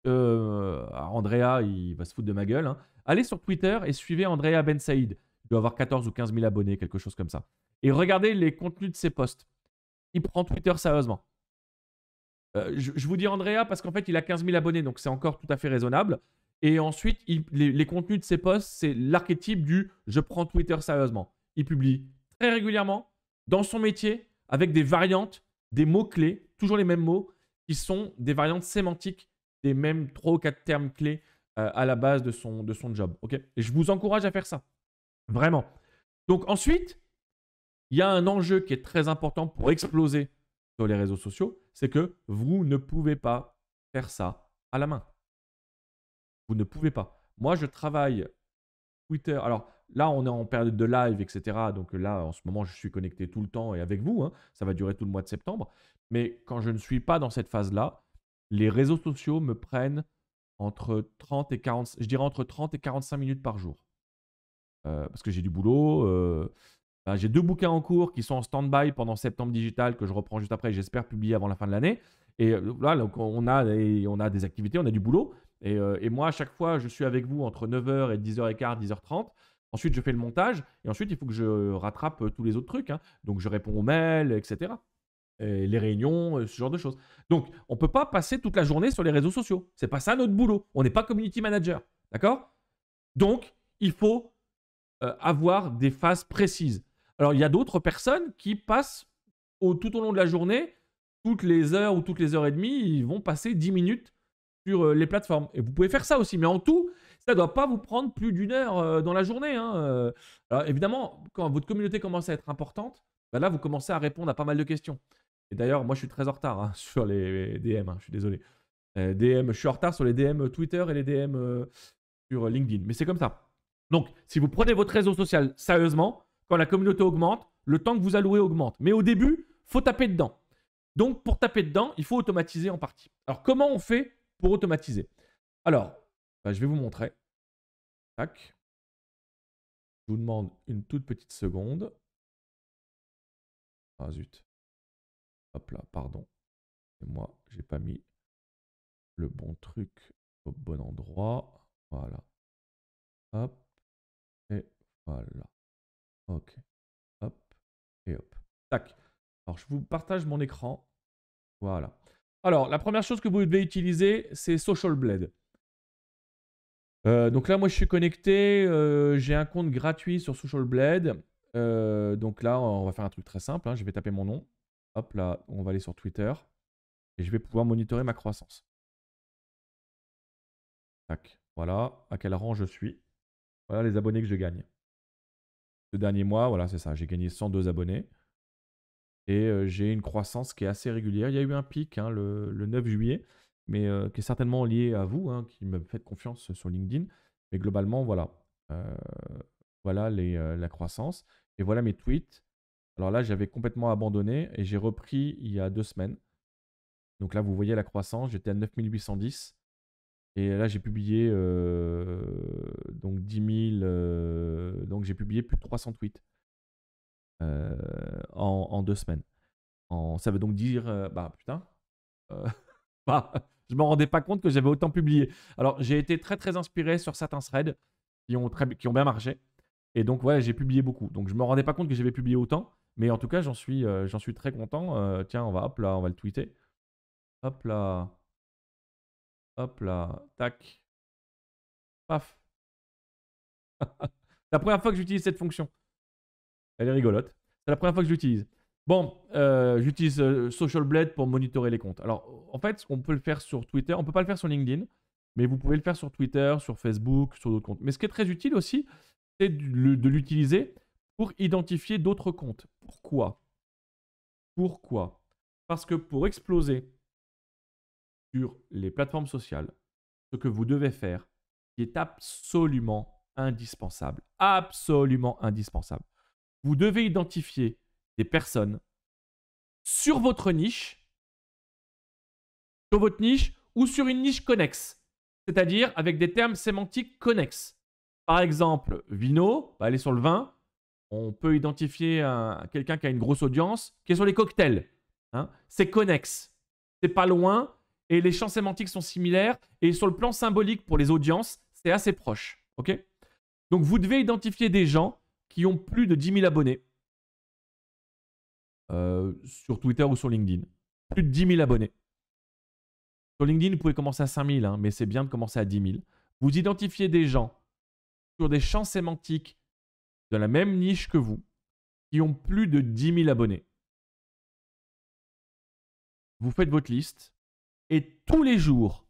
Euh, Andrea, il va se foutre de ma gueule. Hein. Allez sur Twitter et suivez Andrea Ben Saïd. Il doit avoir 14 ou 15 000 abonnés, quelque chose comme ça. Et regardez les contenus de ses posts. Il prend Twitter sérieusement. Euh, je, vous dis Andrea parce qu'en fait, il a 15 000 abonnés, donc c'est encore tout à fait raisonnable. Et ensuite, les, contenus de ses posts, c'est l'archétype du je prends Twitter sérieusement. Il publie, très régulièrement dans son métier avec des variantes, des mots-clés, toujours les mêmes mots, qui sont des variantes sémantiques des mêmes trois ou quatre termes clés euh, à la base de son, de son job. ok Et je vous encourage à faire ça. Vraiment. Donc ensuite, il y a un enjeu qui est très important pour exploser sur les réseaux sociaux, c'est que vous ne pouvez pas faire ça à la main. Vous ne pouvez pas. Moi, je travaille Twitter. Alors, Là, on est en période de live, etc. Donc là, en ce moment, je suis connecté tout le temps et avec vous. Hein. ça va durer tout le mois de septembre. Mais quand je ne suis pas dans cette phase-là, les réseaux sociaux me prennent entre 30 et 40, je dirais entre 30 et 45 minutes par jour. Euh, parce que j'ai du boulot. Euh, j'ai deux bouquins en cours qui sont en stand-by pendant septembre digital que je reprends juste après. J'espère publier avant la fin de l'année. Et euh, là, on, a des, on a des activités, on a du boulot. Et, et, moi, à chaque fois, je suis avec vous entre 9h et 10h15, 10h30. Ensuite, je fais le montage et ensuite, il faut que je rattrape euh, tous les autres trucs. Hein. Donc, je réponds aux mails, etc. les réunions, euh, ce genre de choses. Donc, on ne peut pas passer toute la journée sur les réseaux sociaux. C'est pas ça notre boulot. On n'est pas community manager. D'accord Donc, il faut euh, avoir des phases précises. Alors, il y a d'autres personnes qui passent tout au long de la journée, toutes les heures ou toutes les heures et demie, ils vont passer 10 minutes euh, les plateformes. Et vous pouvez faire ça aussi, mais en tout, ça doit pas vous prendre plus d'une heure euh, dans la journée. Hein. Euh. Alors évidemment, quand votre communauté commence à être importante, ben là, vous commencez à répondre à pas mal de questions. Et d'ailleurs, moi, je suis très en retard hein, (laughs) sur les DM, hein, je suis désolé. DM, je suis en retard sur les DM Twitter et les DM sur LinkedIn, mais c'est comme ça. Donc, si vous prenez votre réseau social sérieusement, quand la communauté augmente, le temps que vous allouez augmente. Mais au début, faut taper dedans. Donc, pour taper dedans, il faut automatiser en partie. Alors, comment on fait pour automatiser. Alors, bah, je vais vous montrer. Tac. Je vous demande une toute petite seconde. Ah zut. Hop là, pardon. moi, j'ai pas mis le bon truc au bon endroit. Voilà. Hop. Et voilà. Ok. Hop. Et hop. Tac. Alors, je vous partage mon écran. Voilà. Alors, la première chose que vous devez utiliser, c'est Social Blade. Euh, donc là, moi, je suis connecté. Euh, j'ai un compte gratuit sur Social Blade. Euh, donc là, on va faire un truc très simple. Hein. Je vais taper mon nom. Hop là, on va aller sur Twitter. Et je vais pouvoir monitorer ma croissance. Tac. Voilà à quel rang je suis. Voilà les abonnés que je gagne. Ce dernier mois, voilà, c'est ça. J'ai gagné 102 abonnés. Et j'ai une croissance qui est assez régulière. Il y a eu un pic hein, le, 9 juillet, mais qui est certainement lié à vous, hein, qui me faites confiance sur LinkedIn. Mais globalement, voilà. voilà la croissance. Et voilà mes tweets. Alors là, j'avais complètement abandonné et j'ai repris il y a deux semaines. Donc là, vous voyez la croissance. J'étais à 9810. Et là, j'ai publié donc 10 000. donc j'ai publié plus de 300 tweets. Euh, en, deux semaines. En, ça veut donc dire, euh, bah putain, euh, (laughs) bah, je m'en rendais pas compte que j'avais autant publié. Alors j'ai été très très inspiré sur certains threads qui ont, très, qui ont bien marché. Et donc ouais, j'ai publié beaucoup. Donc je me rendais pas compte que j'avais publié autant. Mais en tout cas, j'en suis, j'en suis très content. tiens, on va hop là, on va le tweeter. Hop là. Hop là. Tac. Paf. (laughs) C'est la première fois que j'utilise cette fonction. Elle est rigolote. C'est la première fois que je l'utilise. Bon, euh, j'utilise euh, Social Blade pour monitorer les comptes. Alors, en fait, on peut le faire sur Twitter, on ne peut pas le faire sur LinkedIn, mais vous pouvez le faire sur Twitter, sur Facebook, sur d'autres comptes. Mais ce qui est très utile aussi, c'est de l'utiliser pour identifier d'autres comptes. Pourquoi Pourquoi Parce que pour exploser sur les plateformes sociales, ce que vous devez faire, qui est absolument indispensable, absolument indispensable, vous devez identifier des personnes sur votre niche, sur votre niche ou sur une niche connexe, c'est-à-dire avec des termes sémantiques connexes. Par exemple, vino, bah, aller sur le vin, on peut identifier quelqu'un qui a une grosse audience, qui est sur les cocktails. Hein. C'est connexe, c'est pas loin, et les champs sémantiques sont similaires, et sur le plan symbolique pour les audiences, c'est assez proche. ok Donc vous devez identifier des gens qui ont plus de 10 000 abonnés euh, sur Twitter ou sur LinkedIn. Plus de 10 000 abonnés. Sur LinkedIn, vous pouvez commencer à 5 000, hein, mais c'est bien de commencer à 10 000. Vous identifiez des gens sur des champs sémantiques de la même niche que vous qui ont plus de 10 000 abonnés. Vous faites votre liste et tous les jours,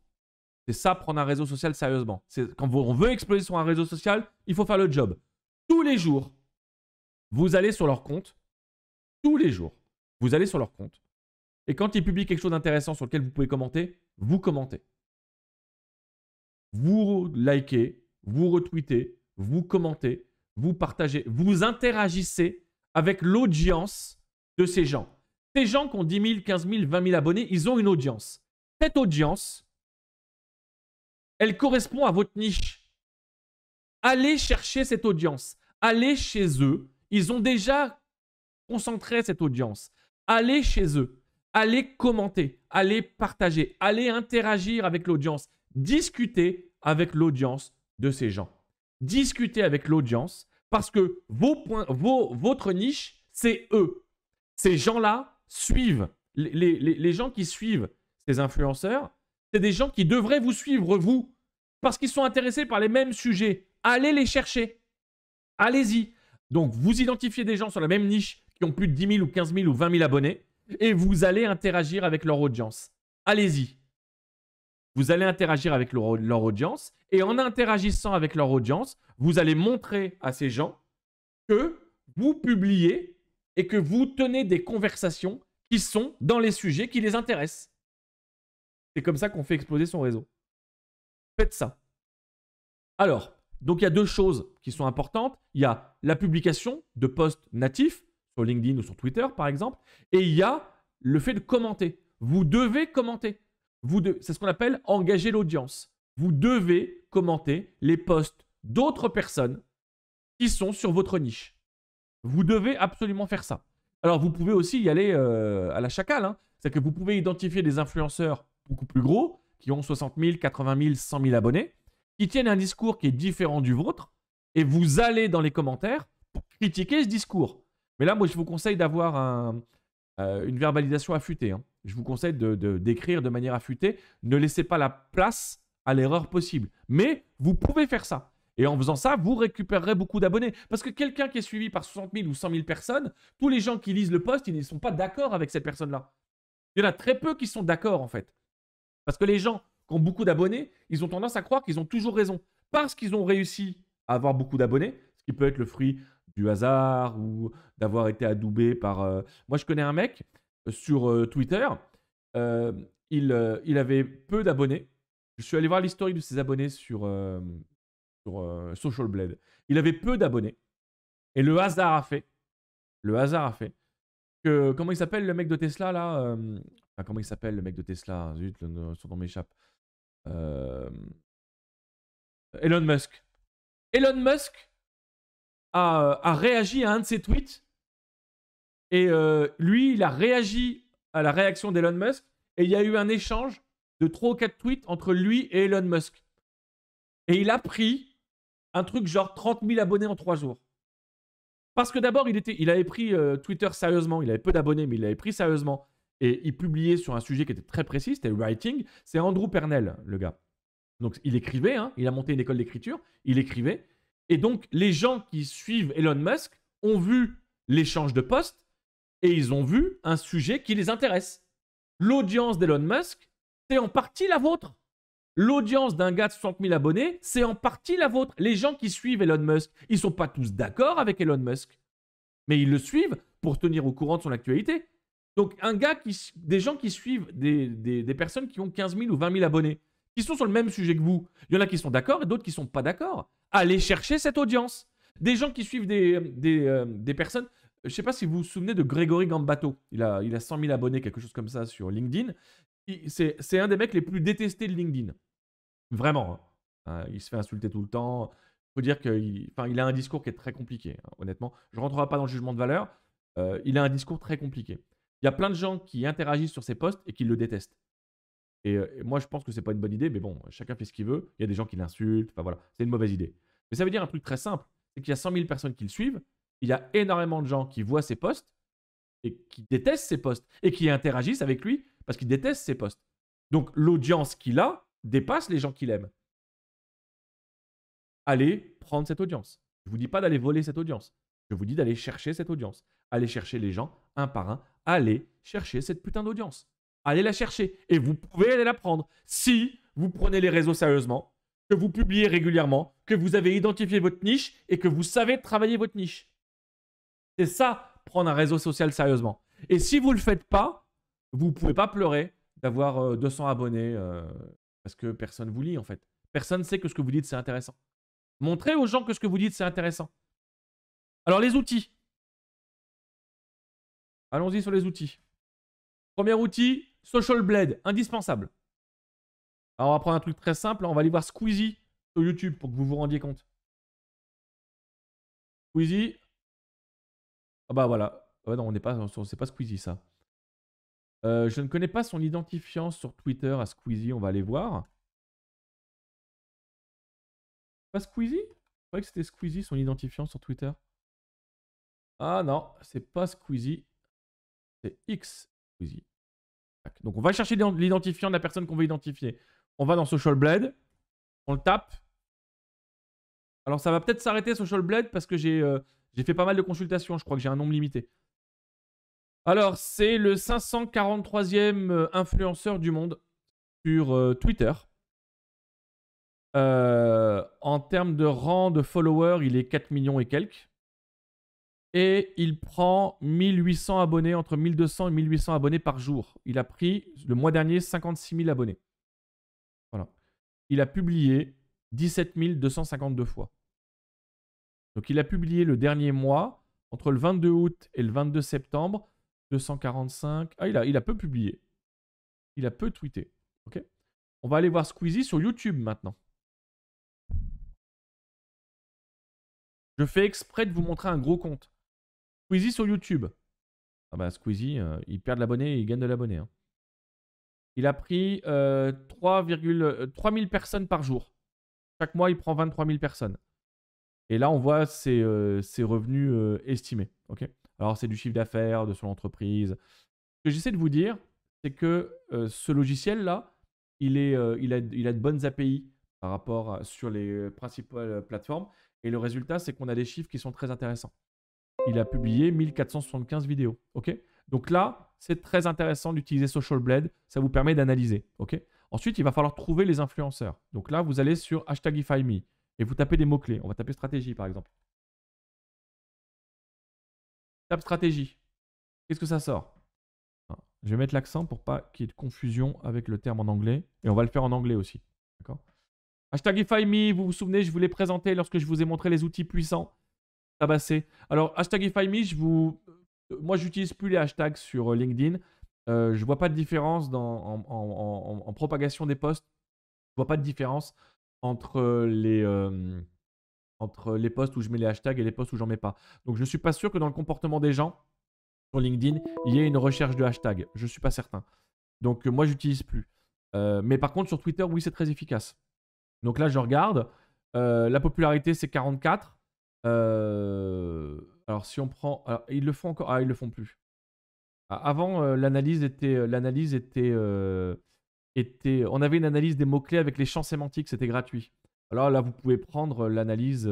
c'est ça prendre un réseau social sérieusement. Quand on veut exploser sur un réseau social, il faut faire le job tous les jours, vous allez sur leur compte, tous les jours, vous allez sur leur compte, et quand ils publient quelque chose d'intéressant sur lequel vous pouvez commenter, vous commentez. Vous likez, vous retweetez, vous commentez, vous partagez, vous interagissez avec l'audience de ces gens. Ces gens qui ont 10 000, 15 000, 20 000 abonnés, ils ont une audience. Cette audience, elle correspond à votre niche. Allez chercher cette audience. Allez chez eux. Ils ont déjà concentré cette audience. Allez chez eux. Allez commenter. Allez partager. Allez interagir avec l'audience. Discutez avec l'audience de ces gens. Discutez avec l'audience parce que vos points, vos, votre niche, c'est eux. Ces gens-là suivent. Les, les gens qui suivent ces influenceurs, c'est des gens qui devraient vous suivre, vous, parce qu'ils sont intéressés par les mêmes sujets. Allez les chercher. Allez-y. Donc, vous identifiez des gens sur la même niche qui ont plus de 10 000 ou 15 000 ou 20 000 abonnés et vous allez interagir avec leur audience. Allez-y. Vous allez interagir avec leur, leur, audience et en interagissant avec leur audience, vous allez montrer à ces gens que vous publiez et que vous tenez des conversations qui sont dans les sujets qui les intéressent. C'est comme ça qu'on fait exploser son réseau. Faites ça. Alors, donc il y a deux choses qui sont importantes. Il y a la publication de posts natifs sur LinkedIn ou sur Twitter, par exemple, et il y a le fait de commenter. Vous devez commenter. C'est ce qu'on appelle engager l'audience. Vous devez commenter les posts d'autres personnes qui sont sur votre niche. Vous devez absolument faire ça. Alors vous pouvez aussi y aller euh, à la chacale. Hein. C'est-à-dire que vous pouvez identifier des influenceurs beaucoup plus gros qui ont 60 000, 80 000, 100 000 abonnés qui tiennent un discours qui est différent du vôtre, et vous allez dans les commentaires critiquer ce discours. Mais là, moi, je vous conseille d'avoir euh, une verbalisation affûtée. Hein. Je vous conseille de, d'écrire de, manière affûtée. Ne laissez pas la place à l'erreur possible. Mais vous pouvez faire ça. Et en faisant ça, vous récupérerez beaucoup d'abonnés. Parce que quelqu'un qui est suivi par 60 000 ou 100 000 personnes, tous les gens qui lisent le poste, ils ne sont pas d'accord avec cette personne-là. Il y en a très peu qui sont d'accord, en fait. Parce que les gens qui beaucoup d'abonnés, ils ont tendance à croire qu'ils ont toujours raison. Parce qu'ils ont réussi à avoir beaucoup d'abonnés, ce qui peut être le fruit du hasard ou d'avoir été adoubé par... Euh, moi, je connais un mec euh, sur euh, Twitter, il, il, avait peu d'abonnés. Je suis allé voir l'historique de ses abonnés sur, sur Social Blade. Il avait peu d'abonnés. Et le hasard a fait, le hasard a fait, que... Comment il s'appelle le mec de Tesla, là comment il s'appelle le mec de Tesla Zut, son nom m'échappe. Euh, Elon Musk. Elon Musk euh, a, réagi à un de ses tweets. Et euh, lui, il a réagi à la réaction d'Elon Musk. Et il y a eu un échange de 3 ou 4 tweets entre lui et Elon Musk. Et il a pris un truc genre 30 000 abonnés en 3 jours. Parce que d'abord, il, était, il avait pris Twitter sérieusement. Il avait peu d'abonnés, mais il l'avait pris sérieusement. Et il publiait sur un sujet qui était très précis, c'était writing. C'est Andrew Pernell, le gars. Donc il écrivait, hein. il a monté une école d'écriture, il écrivait. Et donc les gens qui suivent Elon Musk ont vu l'échange de postes et ils ont vu un sujet qui les intéresse. L'audience d'Elon Musk, c'est en partie la vôtre. L'audience d'un gars de 60 000 abonnés, c'est en partie la vôtre. Les gens qui suivent Elon Musk, ils ne sont pas tous d'accord avec Elon Musk, mais ils le suivent pour tenir au courant de son actualité. Donc, un gars qui, des gens qui suivent des, personnes qui ont 15 000 ou 20 000 abonnés, qui sont sur le même sujet que vous. Il y en a qui sont d'accord et d'autres qui ne sont pas d'accord. Allez chercher cette audience. Des gens qui suivent des, des, euh, personnes. Je ne sais pas si vous vous souvenez de Grégory Gambato. Il a, il a 100 000 abonnés, quelque chose comme ça, sur LinkedIn. C'est un des mecs les plus détestés de LinkedIn. Vraiment. Hein. Euh, il se fait insulter tout le temps. Il faut dire qu'il enfin, il a un discours qui est très compliqué, hein, honnêtement. Je ne rentrerai pas dans le jugement de valeur. Euh, il a un discours très compliqué. Il y a plein de gens qui interagissent sur ses posts et qui le détestent. Et, euh, moi, je pense que ce n'est pas une bonne idée, mais bon, chacun fait ce qu'il veut. Il y a des gens qui l'insultent, enfin voilà, c'est une mauvaise idée. Mais ça veut dire un truc très simple c'est qu'il y a 100 000 personnes qui le suivent, il y a énormément de gens qui voient ses posts et qui détestent ses posts et qui interagissent avec lui parce qu'ils détestent ses posts. Donc l'audience qu'il a dépasse les gens qu'il aime. Allez prendre cette audience. Je ne vous dis pas d'aller voler cette audience. Je vous dis d'aller chercher cette audience. Allez chercher les gens un par un allez chercher cette putain d'audience. Allez la chercher. Et vous pouvez aller la prendre si vous prenez les réseaux sérieusement, que vous publiez régulièrement, que vous avez identifié votre niche et que vous savez travailler votre niche. C'est ça, prendre un réseau social sérieusement. Et si vous ne le faites pas, vous ne pouvez pas pleurer d'avoir 200 euh, abonnés euh, parce que personne ne vous lit en fait. Personne ne sait que ce que vous dites c'est intéressant. Montrez aux gens que ce que vous dites c'est intéressant. Alors les outils, Allons-y sur les outils. Premier outil, Social Blade, indispensable. Alors, on va prendre un truc très simple. On va aller voir Squeezie sur YouTube pour que vous vous rendiez compte. Squeezie. Ah bah voilà. non, on n'est pas, c'est pas Squeezie ça. Euh, je ne connais pas son identifiant sur Twitter à Squeezie. On va aller voir. Pas Squeezie Je croyais que c'était Squeezie son identifiant sur Twitter. Ah non, c'est pas Squeezie. C'est X Donc on va chercher l'identifiant de la personne qu'on veut identifier. On va dans Social Blade, on le tape. Alors ça va peut-être s'arrêter Social Blade parce que euh, j'ai fait pas mal de consultations, je crois que j'ai un nombre limité. Alors c'est le 543e euh, influenceur du monde sur euh, Twitter. en termes de rang de followers, il est 4 millions et quelques et il prend 1800 abonnés, entre 1200 et 1800 abonnés par jour. Il a pris le mois dernier 56 000 abonnés. Voilà. Il a publié 17 252 fois. Donc il a publié le dernier mois, entre le 22 août et le 22 septembre, 245. Ah, il a, il a peu publié. Il a peu tweeté. Ok On va aller voir Squeezie sur YouTube maintenant. Je fais exprès de vous montrer un gros compte. Squeezie sur YouTube. Ah bah, Squeezie, euh, il perd de l'abonné et il gagne de l'abonné. Hein. Il a pris euh, 3, 000 euh, personnes par jour. Chaque mois, il prend 23 000 personnes. Et là, on voit ses, euh, revenus estimés. Alors, c'est du chiffre d'affaires, de son entreprise. Ce que j'essaie de vous dire, c'est que ce logiciel-là, il, est, il, a, de bonnes API par rapport sur les principales plateformes. Et le résultat, c'est qu'on a des chiffres qui sont très intéressants il a publié 1475 vidéos. OK Donc là, c'est très intéressant d'utiliser Social Blade. Ça vous permet d'analyser. OK Ensuite, il va falloir trouver les influenceurs. Donc là, vous allez sur hashtagify et vous tapez des mots-clés. On va taper stratégie, par exemple. Tape stratégie. Qu'est-ce que ça sort hein, Je vais mettre l'accent pour pas qu'il y ait de confusion avec le terme en anglais. Et on va le faire en anglais aussi. D'accord Hashtagify vous vous souvenez, je vous l'ai présenté lorsque je vous ai montré les outils puissants tabasser. Alors, hashtagify me, je vous... Euh, moi, j'utilise plus les hashtags sur euh, LinkedIn. Euh, je vois pas de différence dans, en, propagation des posts. Je vois pas de différence entre les, entre les posts où je mets les hashtags et les posts où j'en mets pas. Donc, je ne suis pas sûr que dans le comportement des gens sur LinkedIn, il y ait une recherche de hashtags. Je suis pas certain. Donc, moi, j'utilise plus. mais par contre, sur Twitter, oui, c'est très efficace. Donc là, je regarde. la popularité, c'est 44 alors si on prend, ils le font encore, ah ils le font plus. Avant, l'analyse était, l'analyse était, était, on avait une analyse des mots clés avec les champs sémantiques, c'était gratuit. Alors là, vous pouvez prendre l'analyse,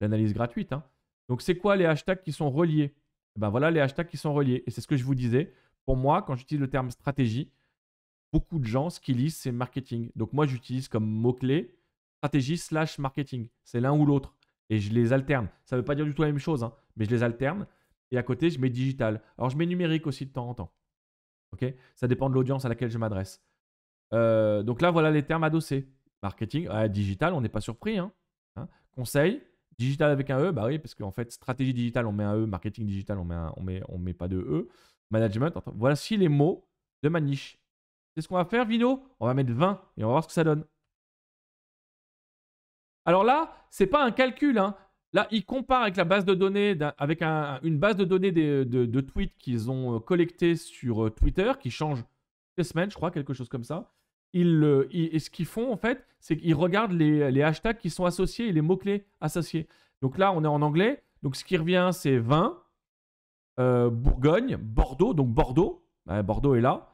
l'analyse gratuite. Hein. Donc c'est quoi les hashtags qui sont reliés eh Ben voilà les hashtags qui sont reliés. Et c'est ce que je vous disais. Pour moi, quand j'utilise le terme stratégie, beaucoup de gens, ce qu'ils lisent, c'est marketing. Donc moi, j'utilise comme mot-clé stratégie slash marketing. C'est l'un ou l'autre et je les alterne. Ça ne veut pas dire du tout la même chose, hein, mais je les alterne. Et à côté, je mets digital. Alors, je mets numérique aussi de temps en temps. Ok ça dépend de l'audience à laquelle je m'adresse. Euh, donc là, voilà les termes adossés. Marketing, digital, on n'est pas surpris. Hein, hein. Conseil, digital avec un E, bah oui, parce qu'en fait, stratégie digitale, on met un E, marketing digital, on met, on met, on met pas de E. Management, voici les mots de ma niche. C'est ce qu'on va faire, Vino On va mettre 20 et on va voir ce que ça donne. Alors là, ce n'est pas un calcul. Hein. Là, ils comparent avec la base de données, avec une base de données de, tweets qu'ils ont euh, collecté sur euh, Twitter, qui change toutes les semaines, je crois, quelque chose comme ça. Euh, et ce qu'ils font, en fait, c'est qu'ils regardent les, hashtags qui sont associés et les mots-clés associés. Donc là, on est en anglais. Donc ce qui revient, c'est 20, Bourgogne, Bordeaux, donc Bordeaux. Bah, Bordeaux est là.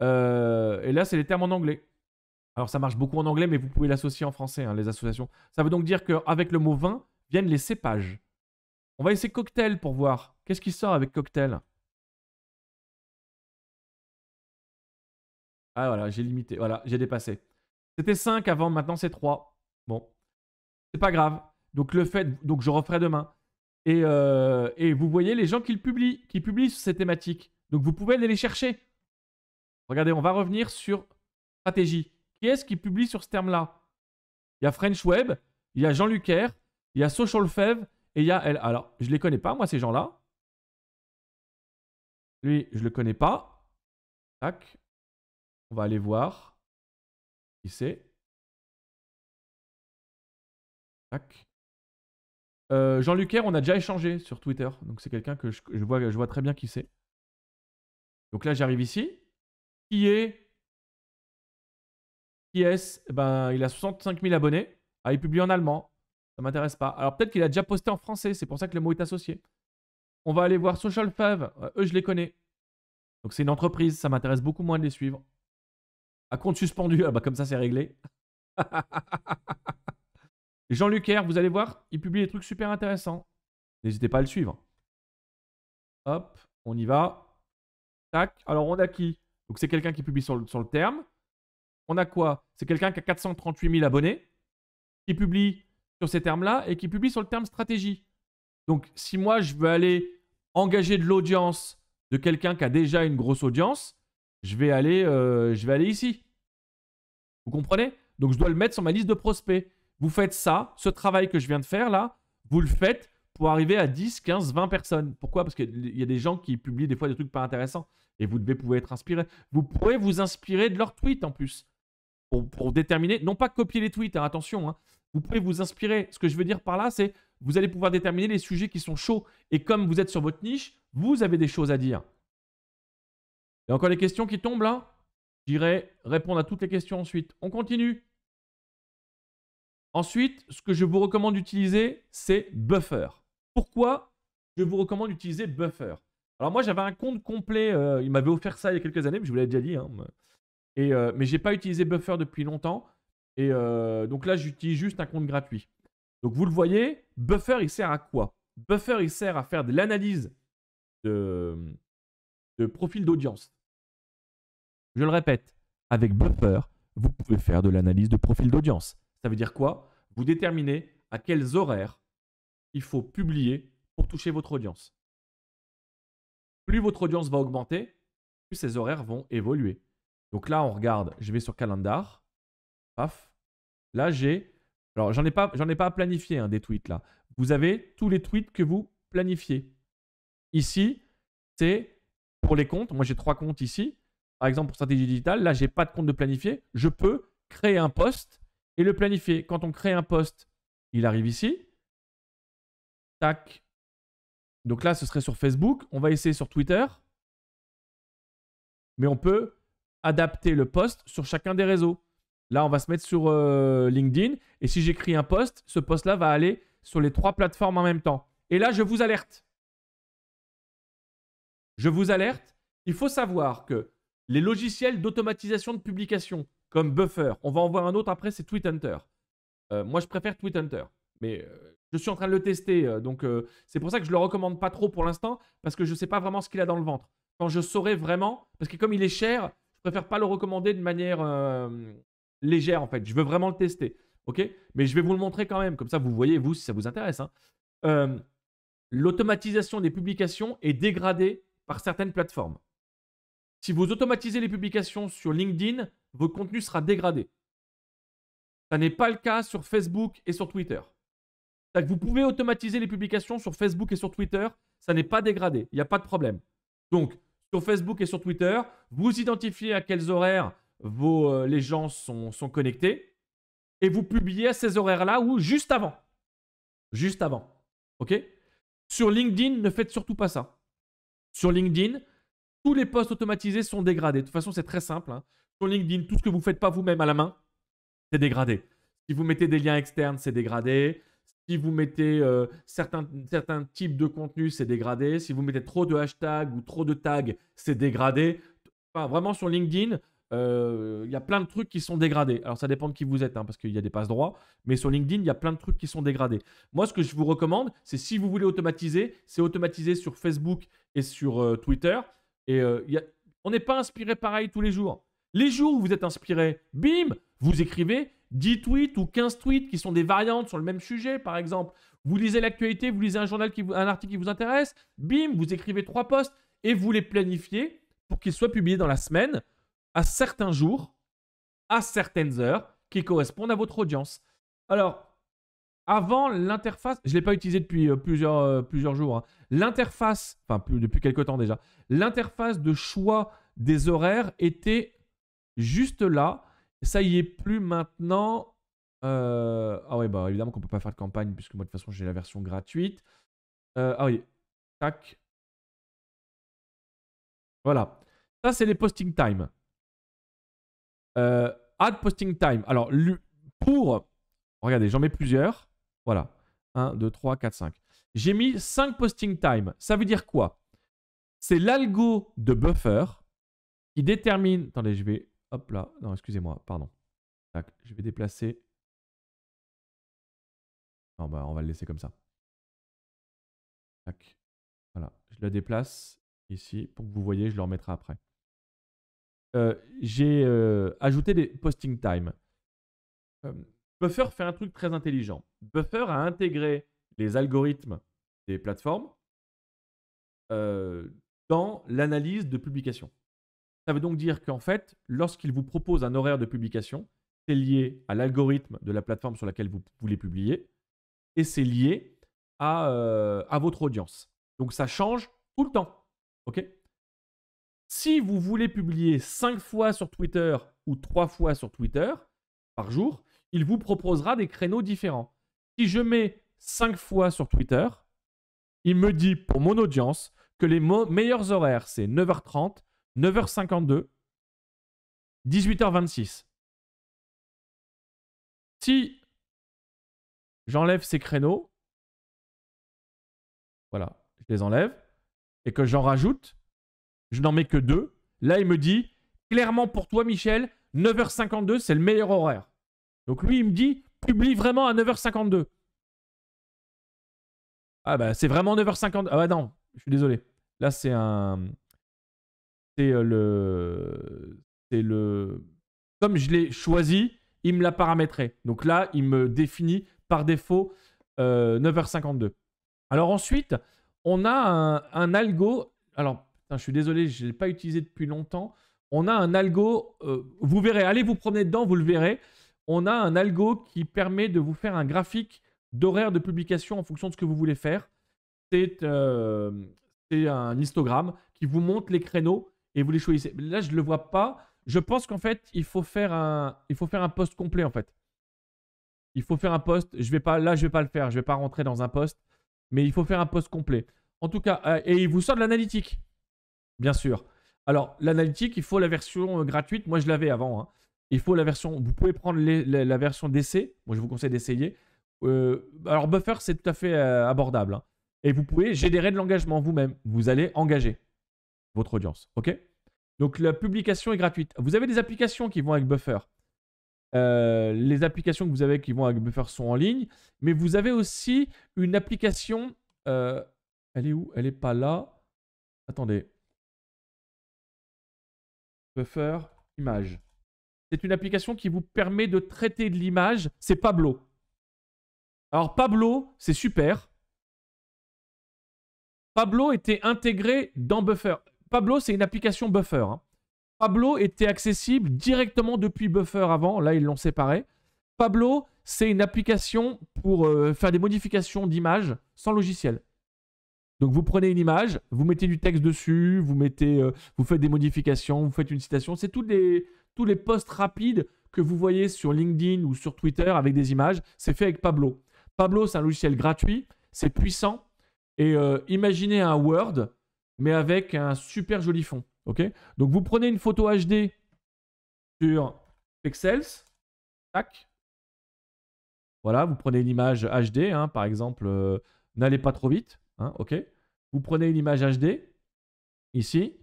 et là, c'est les termes en anglais. Alors ça marche beaucoup en anglais, mais vous pouvez l'associer en français, hein, les associations. Ça veut donc dire qu'avec le mot vin viennent les cépages. On va essayer cocktail pour voir. Qu'est-ce qui sort avec cocktail Ah voilà, j'ai limité, voilà, j'ai dépassé. C'était 5 avant, maintenant c'est 3. Bon, c'est pas grave. Donc le fait, donc je referai demain. Et, euh, et vous voyez les gens qui publient, qui publient sur ces thématiques. Donc vous pouvez aller les chercher. Regardez, on va revenir sur stratégie. Qui est-ce qui publie sur ce terme-là Il y a French Web, il y a Jean-Luc il y a Social et il y a elle. Alors, je ne les connais pas, moi, ces gens-là. Lui, je ne le connais pas. Tac. On va aller voir qui c'est. Tac. Euh, Jean-Luc on a déjà échangé sur Twitter. Donc, c'est quelqu'un que je vois très bien qui c'est. Donc là, j'arrive ici. Qui est eh ben, il a 65 000 abonnés. Ah, il publie en allemand. Ça m'intéresse pas. Alors peut-être qu'il a déjà posté en français. C'est pour ça que le mot est associé. On va aller voir Social Fave. Euh, eux, je les connais. Donc c'est une entreprise. Ça m'intéresse beaucoup moins de les suivre. À compte suspendu. Ah bah comme ça, c'est réglé. (laughs) Jean-Luc vous allez voir, il publie des trucs super intéressants. N'hésitez pas à le suivre. Hop, on y va. Tac. Alors, on a qui Donc, c'est quelqu'un qui publie sur le terme on a quoi C'est quelqu'un qui a 438 000 abonnés, qui publie sur ces termes-là et qui publie sur le terme stratégie. Donc, si moi, je veux aller engager de l'audience de quelqu'un qui a déjà une grosse audience, je vais aller, euh, je vais aller ici. Vous comprenez Donc, je dois le mettre sur ma liste de prospects. Vous faites ça, ce travail que je viens de faire là, vous le faites pour arriver à 10, 15, 20 personnes. Pourquoi Parce qu'il y a des gens qui publient des fois des trucs pas intéressants et vous devez pouvoir être inspiré. Vous pouvez vous inspirer de leur tweets en plus pour, déterminer, non pas copier les tweets, hein, attention, hein. vous pouvez vous inspirer. Ce que je veux dire par là, c'est vous allez pouvoir déterminer les sujets qui sont chauds. Et comme vous êtes sur votre niche, vous avez des choses à dire. Il y a encore des questions qui tombent là J'irai répondre à toutes les questions ensuite. On continue. Ensuite, ce que je vous recommande d'utiliser, c'est Buffer. Pourquoi je vous recommande d'utiliser Buffer Alors moi, j'avais un compte complet. Euh, il m'avait offert ça il y a quelques années, mais je vous l'avais déjà dit. Hein, mais je euh, mais j'ai pas utilisé Buffer depuis longtemps. Et euh, donc là, j'utilise juste un compte gratuit. Donc vous le voyez, Buffer, il sert à quoi Buffer, il sert à faire de l'analyse de, profil d'audience. Je le répète, avec Buffer, vous pouvez faire de l'analyse de profil d'audience. Ça veut dire quoi Vous déterminez à quels horaires il faut publier pour toucher votre audience. Plus votre audience va augmenter, plus ces horaires vont évoluer. Donc là, on regarde, je vais sur calendar. Paf. Là, j'ai. Alors, j'en ai pas, j'en ai pas planifié un hein, des tweets là. Vous avez tous les tweets que vous planifiez. Ici, c'est pour les comptes. Moi, j'ai trois comptes ici. Par exemple, pour stratégie digitale, là, j'ai pas de compte de planifier. Je peux créer un poste et le planifier. Quand on crée un poste, il arrive ici. Tac. Donc là, ce serait sur Facebook. On va essayer sur Twitter. Mais on peut adapter le post sur chacun des réseaux. Là, on va se mettre sur euh, LinkedIn. Et si j'écris un post, ce post-là va aller sur les trois plateformes en même temps. Et là, je vous alerte. Je vous alerte. Il faut savoir que les logiciels d'automatisation de publication, comme Buffer, on va en voir un autre après, c'est Twitter. Euh, moi, je préfère Twitter. Mais euh, je suis en train de le tester. Euh, donc, c'est pour ça que je ne le recommande pas trop pour l'instant, parce que je ne sais pas vraiment ce qu'il a dans le ventre. Quand je saurai vraiment, parce que comme il est cher, je préfère pas le recommander de manière euh, légère en fait. Je veux vraiment le tester. Ok Mais je vais vous le montrer quand même. Comme ça, vous voyez, vous, si ça vous intéresse. Hein. L'automatisation des publications est dégradée par certaines plateformes. Si vous automatisez les publications sur LinkedIn, vos contenus sera dégradé. Ça n'est pas le cas sur Facebook et sur Twitter. vous pouvez automatiser les publications sur Facebook et sur Twitter, ça n'est pas dégradé, il n'y a pas de problème. Donc, sur Facebook et sur Twitter. Vous identifiez à quels horaires euh, les gens sont, connectés. Et vous publiez à ces horaires-là ou juste avant. Juste avant. OK Sur LinkedIn, ne faites surtout pas ça. Sur LinkedIn, tous les posts automatisés sont dégradés. De toute façon, c'est très simple. Hein. Sur LinkedIn, tout ce que vous ne faites pas vous-même à la main, c'est dégradé. Si vous mettez des liens externes, c'est dégradé. Si vous mettez euh, certains, certains types de contenu, c'est dégradé. Si vous mettez trop de hashtags ou trop de tags, c'est dégradé. Enfin, vraiment sur LinkedIn, euh, il y a plein de trucs qui sont dégradés. Alors ça dépend de qui vous êtes, hein, parce qu'il y a des passe droits, mais sur LinkedIn, il y a plein de trucs qui sont dégradés. Moi, ce que je vous recommande, c'est si vous voulez automatiser, c'est automatiser sur Facebook et sur euh, Twitter. Et on n'est pas inspiré pareil tous les jours. Les jours où vous êtes inspiré, bim, vous écrivez, 10 tweets ou 15 tweets qui sont des variantes sur le même sujet, par exemple. Vous lisez l'actualité, vous lisez un journal, qui un article qui vous intéresse, bim, vous écrivez trois posts et vous les planifiez pour qu'ils soient publiés dans la semaine, à certains jours, à certaines heures, qui correspondent à votre audience. Alors, avant l'interface, je ne l'ai pas utilisé depuis euh, plusieurs, euh, plusieurs jours, hein. l'interface, enfin depuis quelques temps déjà, l'interface de choix des horaires était juste là. Ça y est plus maintenant. Euh, ah ouais bah évidemment qu'on peut pas faire de campagne puisque moi de toute façon j'ai la version gratuite. Euh, ah oui, tac. Voilà. Ça c'est les posting time. Euh, add posting time. Alors pour, regardez, j'en mets plusieurs. Voilà. 1, 2, 3, 4, 5. J'ai mis 5 posting time. Ça veut dire quoi C'est l'algo de buffer qui détermine. Attendez, je vais Hop là, non, excusez-moi, pardon. je vais déplacer. bah, on va le laisser comme ça. Voilà, je le déplace ici pour que vous voyez, je le remettrai après. Euh, j'ai euh, ajouté des posting time. Hum, Buffer fait un truc très intelligent. Buffer a intégré les algorithmes des plateformes euh, dans l'analyse de publication. Ça veut donc dire qu'en fait, lorsqu'il vous propose un horaire de publication, c'est lié à l'algorithme de la plateforme sur laquelle vous voulez publier et c'est lié à, euh, votre audience. Donc ça change tout le temps. OK Si vous voulez publier 5 fois sur Twitter ou trois fois sur Twitter par jour, il vous proposera des créneaux différents. Si je mets 5 fois sur Twitter, il me dit pour mon audience que les meilleurs horaires, c'est 9h30, 9h52, 18h26. Si j'enlève ces créneaux, voilà, je les enlève, et que j'en rajoute, je n'en mets que deux. Là, il me dit, clairement pour toi, Michel, 9h52, c'est le meilleur horaire. Donc lui, il me dit, publie vraiment à 9h52. Ah bah, c'est vraiment 9h52. Ah bah non, je suis désolé. Là, c'est un c'est le, c'est le, comme je l'ai choisi, il me l'a paramétré. Donc là, il me définit par défaut 9h52. Alors ensuite, on a un, algo. Alors, je suis désolé, je ne l'ai pas utilisé depuis longtemps. On a un algo, vous verrez, allez vous promener dedans, vous le verrez. On a un algo qui permet de vous faire un graphique d'horaire de publication en fonction de ce que vous voulez faire. C'est un histogramme qui vous montre les créneaux et vous les choisissez. Là, je ne le vois pas. Je pense qu'en fait, il faut faire un, il faut faire un poste complet en fait. Il faut faire un poste. Je vais pas, là, je vais pas le faire. Je vais pas rentrer dans un poste, mais il faut faire un poste complet. En tout cas, euh, et il vous sort de l'analytique, bien sûr. Alors, l'analytique, il faut la version euh, gratuite. Moi, je l'avais avant. Hein. Il faut la version. Vous pouvez prendre la, version d'essai. Moi, je vous conseille d'essayer. Euh, alors, Buffer, c'est tout à fait abordable. Hein. Et vous pouvez générer de l'engagement vous-même. Vous allez engager votre audience. OK Donc la publication est gratuite. Vous avez des applications qui vont avec Buffer. Euh, les applications que vous avez qui vont avec Buffer sont en ligne, mais vous avez aussi une application. Euh, elle est où Elle n'est pas là. Attendez. Buffer image. C'est une application qui vous permet de traiter de l'image. C'est Pablo. Alors Pablo, c'est super. Pablo était intégré dans Buffer. Pablo, c'est une application Buffer. Hein. Pablo était accessible directement depuis Buffer avant. Là, ils l'ont séparé. Pablo, c'est une application pour euh, faire des modifications d'images sans logiciel. Donc vous prenez une image, vous mettez du texte dessus, vous, mettez, euh, vous faites des modifications, vous faites une citation. C'est tous les, tous les posts rapides que vous voyez sur LinkedIn ou sur Twitter avec des images. C'est fait avec Pablo. Pablo, c'est un logiciel gratuit, c'est puissant. Et euh, imaginez un Word mais avec un super joli fond. Donc vous prenez une photo HD sur Pixels, tac. Voilà, vous prenez une image HD, hein, par exemple, euh, n'allez pas trop vite, hein, Vous prenez une image HD, ici.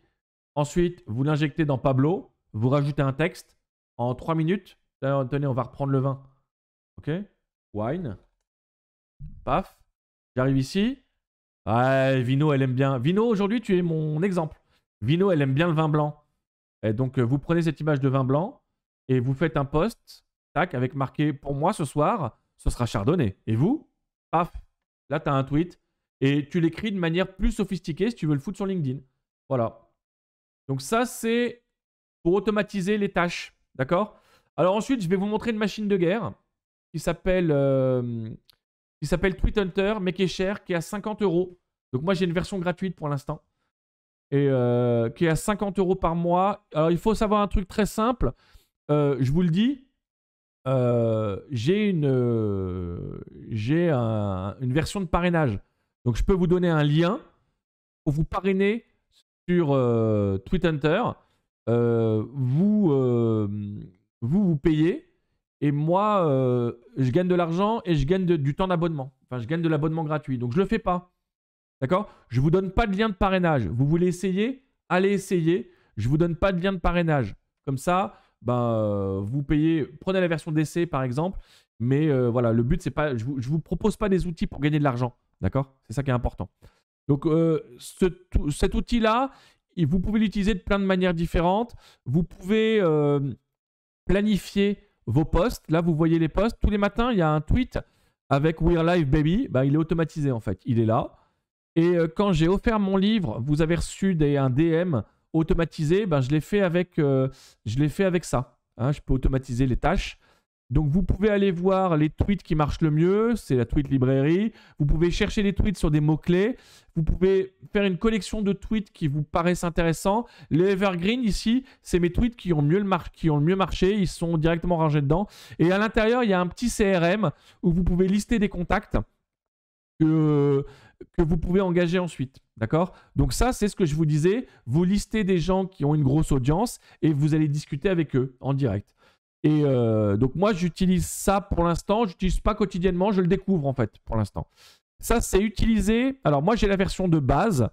Ensuite, vous l'injectez dans Pablo, vous rajoutez un texte en 3 minutes. Tenez, on va reprendre le vin. Ok Wine. Paf. J'arrive ici. Ouais, Vino, elle aime bien. Vino, aujourd'hui, tu es mon exemple. Vino, elle aime bien le vin blanc. Et donc, euh, vous prenez cette image de vin blanc et vous faites un post, tac, avec marqué pour moi ce soir, ce sera chardonnay. Et vous, paf, là, tu as un tweet et tu l'écris de manière plus sophistiquée si tu veux le foutre sur LinkedIn. Voilà. Donc, ça, c'est pour automatiser les tâches. D'accord Alors, ensuite, je vais vous montrer une machine de guerre qui s'appelle. Euh, qui s'appelle Tweet Hunter, mais qui est cher, qui est à 50 euros. Donc moi j'ai une version gratuite pour l'instant. Et euh, qui est à 50 euros par mois. Alors il faut savoir un truc très simple. Euh, je vous le dis. Euh, j'ai une, j'ai une version de parrainage. Donc je peux vous donner un lien pour vous parrainer sur Tweet Hunter. vous, vous vous payez et moi, euh, je gagne de l'argent et je gagne du temps d'abonnement. Enfin, je gagne de l'abonnement gratuit. Donc, je ne le fais pas. D'accord Je ne vous donne pas de lien de parrainage. Vous voulez essayer Allez essayer. Je ne vous donne pas de lien de parrainage. Comme ça, ben, euh, vous payez. Prenez la version d'essai, par exemple. Mais euh, voilà, le but, c'est pas. Je ne vous, propose pas des outils pour gagner de l'argent. D'accord C'est ça qui est important. Donc, cet outil-là, vous pouvez l'utiliser de plein de manières différentes. Vous pouvez planifier vos posts. Là, vous voyez les posts. Tous les matins, il y a un tweet avec We're Live Baby. Bah, il est automatisé en fait. Il est là. Et euh, quand j'ai offert mon livre, vous avez reçu des, un DM automatisé. Bah, je l'ai fait, avec, euh, je fait avec ça. Hein, je peux automatiser les tâches. Donc vous pouvez aller voir les tweets qui marchent le mieux, c'est la tweet librairie. Vous pouvez chercher les tweets sur des mots-clés. Vous pouvez faire une collection de tweets qui vous paraissent intéressants. Les Evergreen ici, c'est mes tweets qui ont, mieux le qui ont le mieux marché. Ils sont directement rangés dedans. Et à l'intérieur, il y a un petit CRM où vous pouvez lister des contacts que, que vous pouvez engager ensuite. D'accord Donc ça, c'est ce que je vous disais. Vous listez des gens qui ont une grosse audience et vous allez discuter avec eux en direct. Et euh, donc moi, j'utilise ça pour l'instant. J'utilise pas quotidiennement, je le découvre en fait pour l'instant. Ça, c'est utilisé. Alors moi, j'ai la version de base.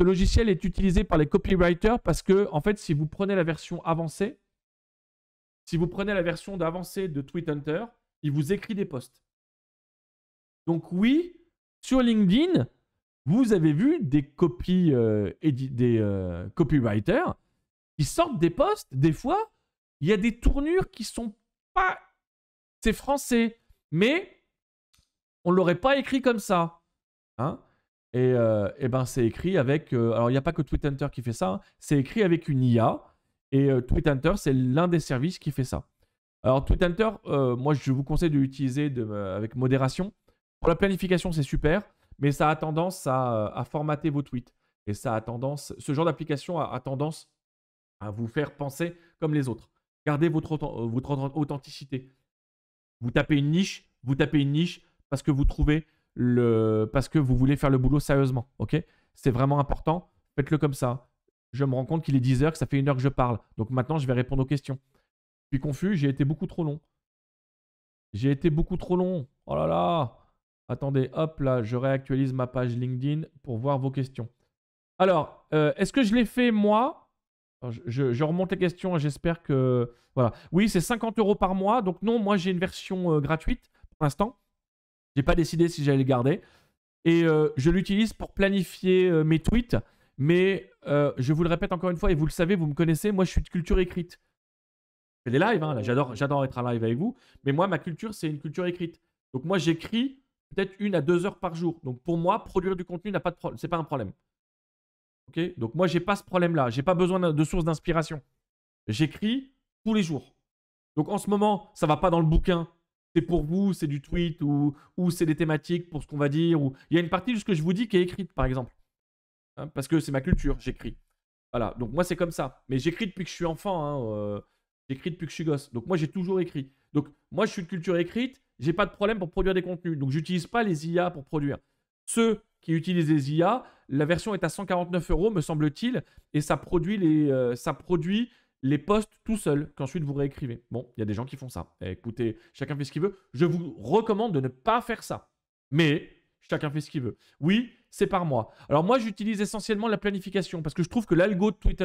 Ce logiciel est utilisé par les copywriters parce que en fait, si vous prenez la version avancée, si vous prenez la version d'avancée de Tweet Hunter, il vous écrit des posts. Donc oui, sur LinkedIn, vous avez vu des copies, euh, des euh, copywriters qui sortent des posts des fois il y a des tournures qui sont pas. C'est français, mais on l'aurait pas écrit comme ça. Hein. Euh, et, ben c'est écrit avec. Euh, alors il n'y a pas que Twitter qui fait ça. Hein. c'est écrit avec une IA. Et euh, Twitter, c'est l'un des services qui fait ça. Alors Twitter, Hunter, moi je vous conseille de l'utiliser avec modération. Pour la planification, c'est super, mais ça a tendance à, formater vos tweets. Et ça a tendance, ce genre d'application a tendance à vous faire penser comme les autres. Gardez votre, euh, votre authenticité. Vous tapez une niche, vous tapez une niche parce que vous trouvez le, parce que vous voulez faire le boulot sérieusement. Ok C'est vraiment important. Faites-le comme ça. Je me rends compte qu'il est 10 heures, que ça fait une heure que je parle. Donc maintenant, je vais répondre aux questions. Je suis confus, j'ai été beaucoup trop long. J'ai été beaucoup trop long. Oh là là. Attendez, hop là, je réactualise ma page LinkedIn pour voir vos questions. Alors, euh, est-ce que je l'ai fait moi je, remonte la question, j'espère que. Voilà. Oui, c'est 50 euros par mois. Donc, non, moi, j'ai une version euh, gratuite pour l'instant. Je n'ai pas décidé si j'allais le garder. Et euh, je l'utilise pour planifier euh, mes tweets. Mais je vous le répète encore une fois, et vous le savez, vous me connaissez, moi, je suis de culture écrite. Je fais des lives, hein, j'adore, j'adore être en live avec vous. Mais moi, ma culture, c'est une culture écrite. Donc, moi, j'écris peut-être une à deux heures par jour. Donc, pour moi, produire du contenu n'a pas de pas un problème. Donc moi, j'ai pas ce problème-là. J'ai pas besoin de source d'inspiration. J'écris tous les jours. Donc en ce moment, ça va pas dans le bouquin. C'est pour vous, c'est du tweet ou, ou c'est des thématiques pour ce qu'on va dire. Ou... Il y a une partie de ce que je vous dis qui est écrite, par exemple. Hein, parce que c'est ma culture, j'écris. Voilà, donc moi c'est comme ça. Mais j'écris depuis que je suis enfant. Hein, euh, j'écris depuis que je suis gosse. Donc moi j'ai toujours écrit. Donc moi je suis de culture écrite, j'ai pas de problème pour produire des contenus. Donc j'utilise pas les IA pour produire. Ceux qui utilisent les IA, la version est à 149 euros, me semble-t-il, et ça produit les, euh, les posts tout seul qu'ensuite vous réécrivez. Bon, il y a des gens qui font ça. Eh, écoutez, chacun fait ce qu'il veut. Je vous recommande de ne pas faire ça. Mais chacun fait ce qu'il veut. Oui, c'est par moi. Alors moi, j'utilise essentiellement la planification parce que je trouve que l'algo de Tweet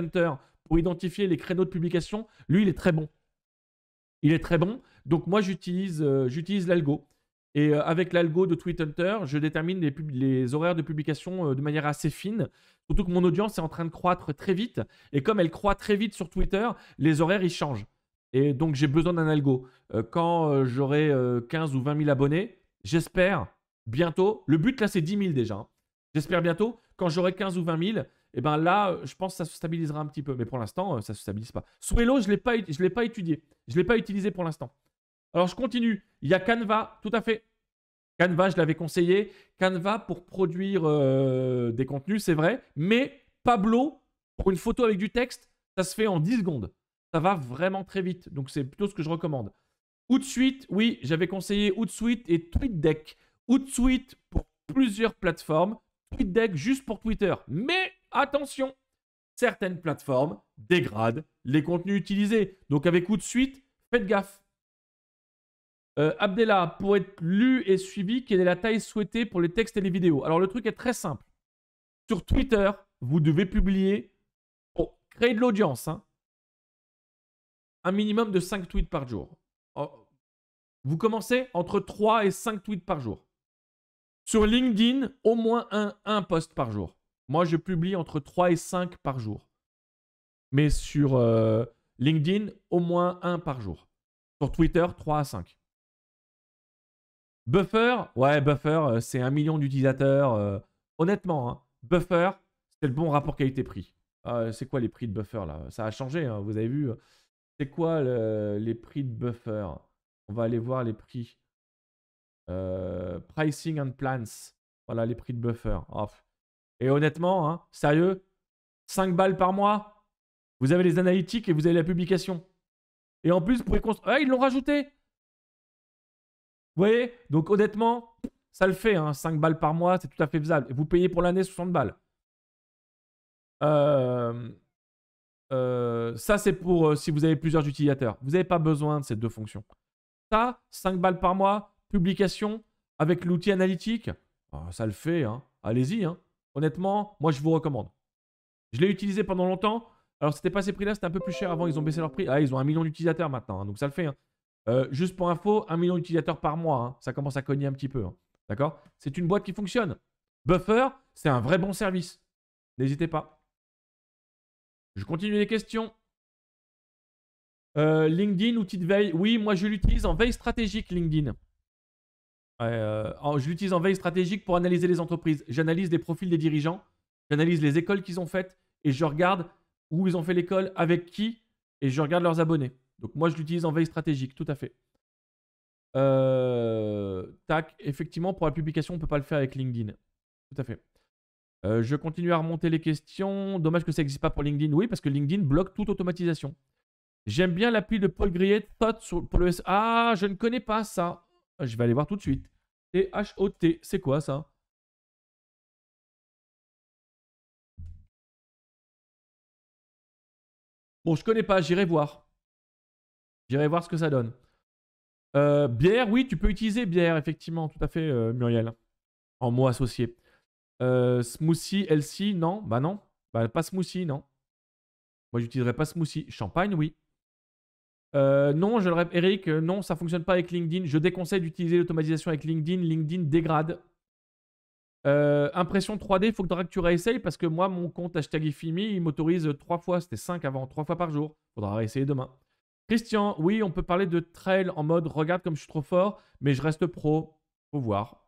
pour identifier les créneaux de publication, lui, il est très bon. Il est très bon. Donc moi, j'utilise euh, l'algo. Et euh, avec l'algo de Twitter, je détermine les, horaires de publication euh, de manière assez fine. Surtout que mon audience est en train de croître très vite. Et comme elle croît très vite sur Twitter, les horaires, ils changent. Et donc, j'ai besoin d'un algo. Euh, quand j'aurai 15 ou 20 000 abonnés, j'espère bientôt, le but là, c'est 10 000 déjà. Hein. J'espère bientôt, quand j'aurai 15 ou 20 000, et ben là, je pense que ça se stabilisera un petit peu. Mais pour l'instant, ça ne se stabilise pas. Swelo, je ne l'ai pas étudié. Je ne l'ai pas utilisé pour l'instant. Alors, je continue. Il y a Canva, tout à fait. Canva, je l'avais conseillé. Canva pour produire euh, des contenus, c'est vrai. Mais Pablo, pour une photo avec du texte, ça se fait en 10 secondes. Ça va vraiment très vite. Donc, c'est plutôt ce que je recommande. Outsuite, oui, j'avais conseillé Outsuite et TweetDeck. Outsuite pour plusieurs plateformes. TweetDeck juste pour Twitter. Mais attention, certaines plateformes dégradent les contenus utilisés. Donc, avec Outsuite, faites gaffe. Euh, Abdella, pour être lu et suivi, quelle est la taille souhaitée pour les textes et les vidéos Alors le truc est très simple. Sur Twitter, vous devez publier, pour oh, créer de l'audience, hein. un minimum de 5 tweets par jour. Oh. Vous commencez entre 3 et 5 tweets par jour. Sur LinkedIn, au moins un, un post par jour. Moi, je publie entre 3 et 5 par jour. Mais sur euh, LinkedIn, au moins un par jour. Sur Twitter, 3 à 5. Buffer, ouais, Buffer, euh, c'est un million d'utilisateurs. Euh, honnêtement, hein. Buffer, c'est le bon rapport qualité-prix. Ah, c'est quoi les prix de Buffer là Ça a changé, hein, vous avez vu. Hein. C'est quoi les prix de Buffer On va aller voir les prix. Euh, pricing and plans. Voilà les prix de Buffer. Ah, et honnêtement, sérieux, 5 balles par mois. Vous avez les analytiques et vous avez la publication. Et en plus, vous pouvez construire. Ah, ils l'ont rajouté. Vous voyez Donc honnêtement, ça le fait. 5 hein, balles par mois, c'est tout à fait faisable. Et vous payez pour l'année 60 balles. Euh, euh, ça, c'est pour euh, si vous avez plusieurs utilisateurs. Vous n'avez pas besoin de ces deux fonctions. Ça, 5 balles par mois, publication avec l'outil analytique. Oh, ça le fait. Hein. Allez-y. Hein. Honnêtement, moi, je vous recommande. Je l'ai utilisé pendant longtemps. Alors, c'était pas ces prix-là, c'était un peu plus cher avant. Ils ont baissé leur prix. Ah, ils ont un million d'utilisateurs maintenant. donc, ça le fait. Euh, juste pour info, 1 million d'utilisateurs par mois. Hein. Ça commence à cogner un petit peu. Hein. D'accord C'est une boîte qui fonctionne. Buffer, c'est un vrai bon service. N'hésitez pas. Je continue les questions. Euh, LinkedIn, outil de veille. Oui, moi je l'utilise en veille stratégique, LinkedIn. Euh, je l'utilise en veille stratégique pour analyser les entreprises. J'analyse les profils des dirigeants, j'analyse les écoles qu'ils ont faites et je regarde où ils ont fait l'école, avec qui, et je regarde leurs abonnés. Donc moi, je l'utilise en veille stratégique, tout à fait. Euh, tac, effectivement, pour la publication, on ne peut pas le faire avec LinkedIn. Tout à fait. Euh, je continue à remonter les questions. Dommage que ça n'existe pas pour LinkedIn. Oui, parce que LinkedIn bloque toute automatisation. J'aime bien l'appui de Paul Griet Thought pour le S. Ah, je ne connais pas ça. Je vais aller voir tout de suite. T-H-O-T, c'est quoi ça Bon, je connais pas, j'irai voir. J'irai voir ce que ça donne. Euh, bière, oui, tu peux utiliser bière, effectivement, tout à fait, euh, Muriel. En mots associés. Euh, smoothie, LC, non. Bah non. Bah pas smoothie, non. Moi, j'utiliserai pas smoothie. Champagne, oui. non, je le répète, Eric, non, ça fonctionne pas avec LinkedIn. Je déconseille d'utiliser l'automatisation avec LinkedIn. LinkedIn dégrade. impression 3D, il faut que tu réessayes parce que moi, mon compte hashtag Ifimi, il m'autorise trois fois, c'était cinq avant, trois fois par jour. Il Faudra réessayer demain. Christian, oui, on peut parler de trail en mode regarde comme je suis trop fort, mais je reste pro. Faut voir.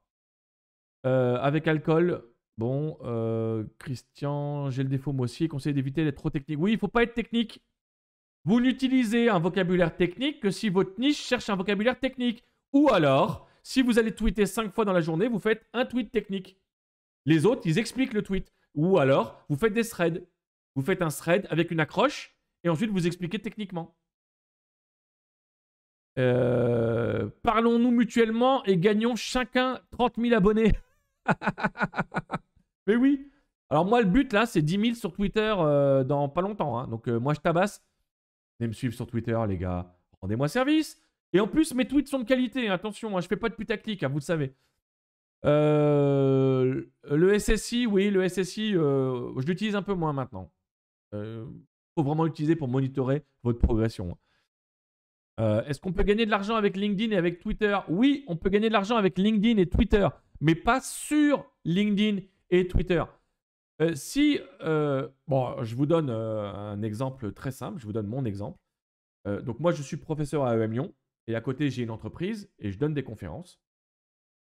Euh, avec alcool, bon, euh, Christian, j'ai le défaut moi aussi. Conseil d'éviter d'être trop technique. Oui, il faut pas être technique. Vous n'utilisez un vocabulaire technique que si votre niche cherche un vocabulaire technique. Ou alors, si vous allez tweeter 5 fois dans la journée, vous faites un tweet technique. Les autres, ils expliquent le tweet. Ou alors, vous faites des threads. Vous faites un thread avec une accroche et ensuite vous expliquez techniquement. Euh, parlons-nous mutuellement et gagnons chacun 30 000 abonnés. (laughs) Mais oui. Alors moi, le but là, c'est 10 000 sur Twitter euh, dans pas longtemps. Hein. Donc euh, moi, je tabasse. Venez me suivre sur Twitter, les gars. Rendez-moi service. Et en plus, mes tweets sont de qualité. Hein. Attention, je hein, je fais pas de putaclic, vous le savez. le SSI, oui, le SSI, je l'utilise un peu moins maintenant. Il faut vraiment l'utiliser pour monitorer votre progression. Euh, est-ce qu'on peut gagner de l'argent avec LinkedIn et avec Twitter Oui, on peut gagner de l'argent avec LinkedIn et Twitter, mais pas sur LinkedIn et Twitter. Euh, si, euh, bon, je vous donne un exemple très simple, je vous donne mon exemple. donc moi, je suis professeur à EM Lyon, et à côté, j'ai une entreprise, et je donne des conférences.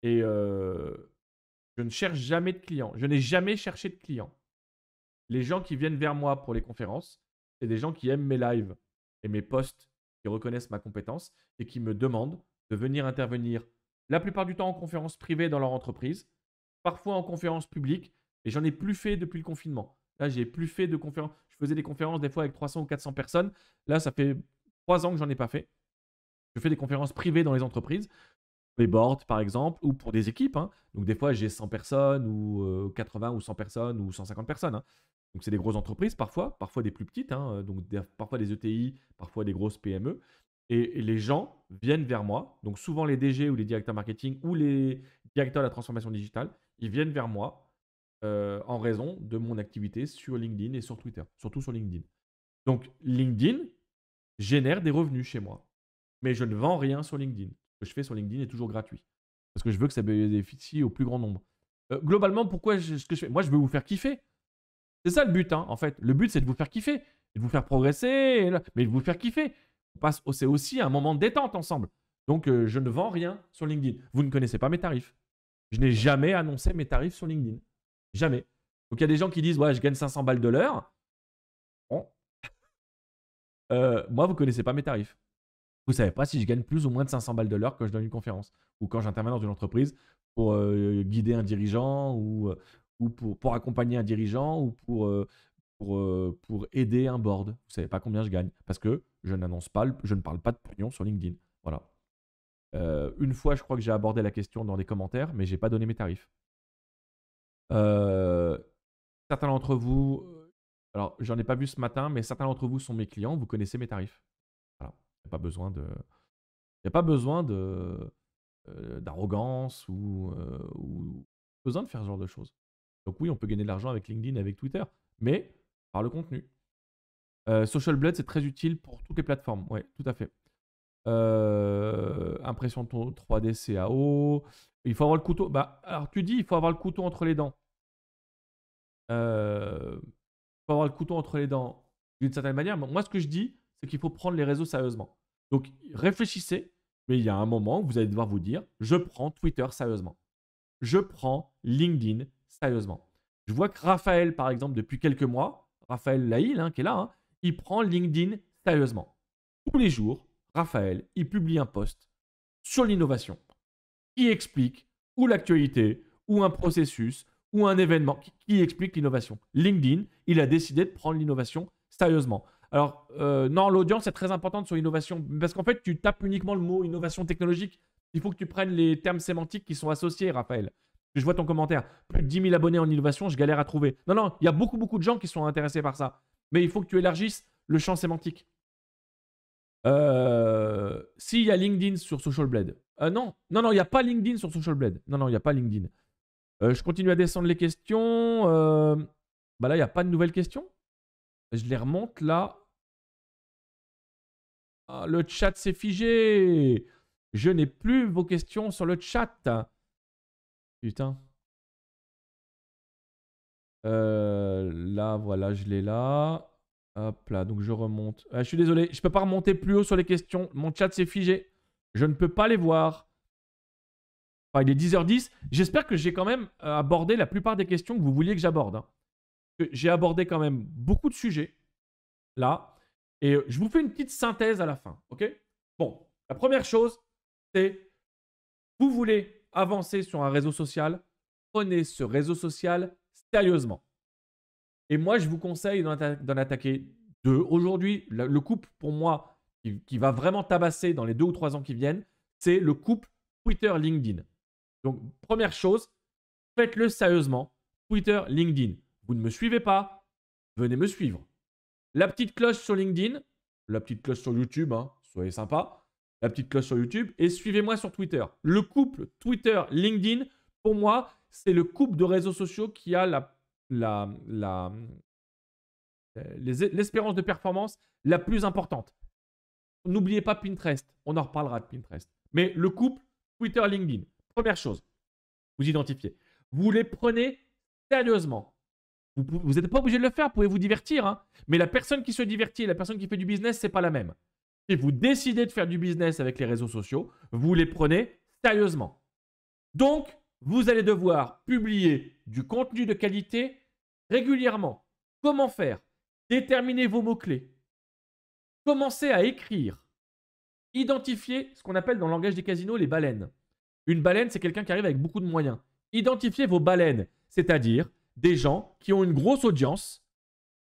Et je ne cherche jamais de clients, je n'ai jamais cherché de clients. Les gens qui viennent vers moi pour les conférences, c'est des gens qui aiment mes lives et mes posts qui reconnaissent ma compétence et qui me demandent de venir intervenir la plupart du temps en conférence privée dans leur entreprise, parfois en conférence publique, et j'en ai plus fait depuis le confinement. Là, j'ai plus fait de conférences. Je faisais des conférences des fois avec 300 ou 400 personnes. Là, ça fait trois ans que j'en ai pas fait. Je fais des conférences privées dans les entreprises, les boards par exemple, ou pour des équipes. Hein. Donc des fois, j'ai 100 personnes, ou 80 euh, ou 100 personnes, ou 150 personnes. Hein. Donc c'est des grosses entreprises parfois, parfois des plus petites, hein, donc parfois des ETI, parfois des grosses PME. Et, les gens viennent vers moi, donc souvent les DG ou les directeurs marketing ou les directeurs de la transformation digitale, ils viennent vers moi euh, en raison de mon activité sur LinkedIn et sur Twitter, surtout sur LinkedIn. Donc LinkedIn génère des revenus chez moi, mais je ne vends rien sur LinkedIn. Ce que je fais sur LinkedIn est toujours gratuit parce que je veux que ça bénéficie au plus grand nombre. Euh, globalement, pourquoi je, ce que je fais Moi, je veux vous faire kiffer. C'est ça le but, hein, en fait. Le but, c'est de vous faire kiffer, de vous faire progresser, mais de vous faire kiffer. c'est aussi un moment de détente ensemble. Donc, euh, je ne vends rien sur LinkedIn. Vous ne connaissez pas mes tarifs. Je n'ai jamais annoncé mes tarifs sur LinkedIn. Jamais. Donc, il y a des gens qui disent Ouais, je gagne 500 balles de l'heure. Bon. Euh, moi, vous ne connaissez pas mes tarifs. Vous ne savez pas si je gagne plus ou moins de 500 balles de l'heure quand je donne une conférence ou quand j'interviens dans une entreprise pour euh, guider un dirigeant ou, pour, accompagner un dirigeant, ou pour, euh, pour, euh, pour, aider un board. Vous savez pas combien je gagne, parce que je n'annonce pas, je ne parle pas de pognon sur LinkedIn. Voilà. Euh, une fois, je crois que j'ai abordé la question dans les commentaires, mais j'ai pas donné mes tarifs. certains d'entre vous, alors j'en ai pas vu ce matin, mais certains d'entre vous sont mes clients, vous connaissez mes tarifs. il n'y a pas besoin de, pas besoin de d'arrogance ou, ou, besoin de faire ce genre de choses. Donc oui, on peut gagner de l'argent avec LinkedIn, avec Twitter, mais par le contenu. Euh, Social Blood, c'est très utile pour toutes les plateformes. Oui, tout à fait. Euh, impression 3D CAO. Il faut avoir le couteau. Bah, alors tu dis, il faut avoir le couteau entre les dents. il euh, faut avoir le couteau entre les dents d'une certaine manière. moi, ce que je dis, c'est qu'il faut prendre les réseaux sérieusement. Donc réfléchissez, mais il y a un moment où vous allez devoir vous dire, je prends Twitter sérieusement. Je prends LinkedIn sérieusement. Je vois que Raphaël, par exemple, depuis quelques mois, Raphaël Laïl hein, qui est là, hein, il prend LinkedIn sérieusement. Tous les jours, Raphaël, il publie un post sur l'innovation qui explique ou l'actualité, ou un processus, ou un événement qui, explique l'innovation. LinkedIn, il a décidé de prendre l'innovation sérieusement. Alors, euh, non, l'audience est très importante sur l'innovation, parce qu'en fait, tu tapes uniquement le mot innovation technologique. Il faut que tu prennes les termes sémantiques qui sont associés, Raphaël. Je vois ton commentaire. Plus de 10 000 abonnés en innovation, je galère à trouver. Non, non, il y a beaucoup, beaucoup de gens qui sont intéressés par ça. Mais il faut que tu élargisses le champ sémantique. Euh, s'il y a LinkedIn sur Social Blade. Euh, non, non, non, il n'y a pas LinkedIn sur Social Blade. Non, non, il n'y a pas LinkedIn. Euh, je continue à descendre les questions. Bah là, il n'y a pas de nouvelles questions. Je les remonte là. Ah, le chat s'est figé. Je n'ai plus vos questions sur le chat. Putain. Euh, là, voilà, je l'ai là. Hop là, donc je remonte. Ah, je suis désolé, je peux pas remonter plus haut sur les questions. Mon chat s'est figé. Je ne peux pas les voir. il est 10h10. J'espère que j'ai quand même euh, abordé la plupart des questions que vous vouliez que j'aborde. Hein. J'ai abordé quand même beaucoup de sujets là. Et euh, je vous fais une petite synthèse à la fin. OK Bon, la première chose, c'est vous voulez avancez sur un réseau social, prenez ce réseau social sérieusement. Et moi, je vous conseille d'en attaquer deux. Aujourd'hui, le couple, pour moi, qui, va vraiment tabasser dans les deux ou trois ans qui viennent, c'est le couple Twitter-LinkedIn. Donc, première chose, faites-le sérieusement. Twitter-LinkedIn. Vous ne me suivez pas, venez me suivre. La petite cloche sur LinkedIn, la petite cloche sur YouTube, hein, soyez sympa la petite cloche sur YouTube et suivez-moi sur Twitter. Le couple Twitter-LinkedIn, pour moi, c'est le couple de réseaux sociaux qui a la, la, euh, l'espérance de performance la plus importante. N'oubliez pas Pinterest, on en reparlera de Pinterest. Mais le couple Twitter-LinkedIn, première chose, vous identifiez. Vous les prenez sérieusement. Vous n'êtes pas obligé de le faire, vous pouvez vous divertir. Hein. Mais la personne qui se divertit et la personne qui fait du business, c'est pas la même. Si vous décidez de faire du business avec les réseaux sociaux, vous les prenez sérieusement. Donc, vous allez devoir publier du contenu de qualité régulièrement. Comment faire Déterminez vos mots-clés. Commencez à écrire. Identifiez ce qu'on appelle dans le langage des casinos les baleines. Une baleine, c'est quelqu'un qui arrive avec beaucoup de moyens. Identifiez vos baleines, c'est-à-dire des gens qui ont une grosse audience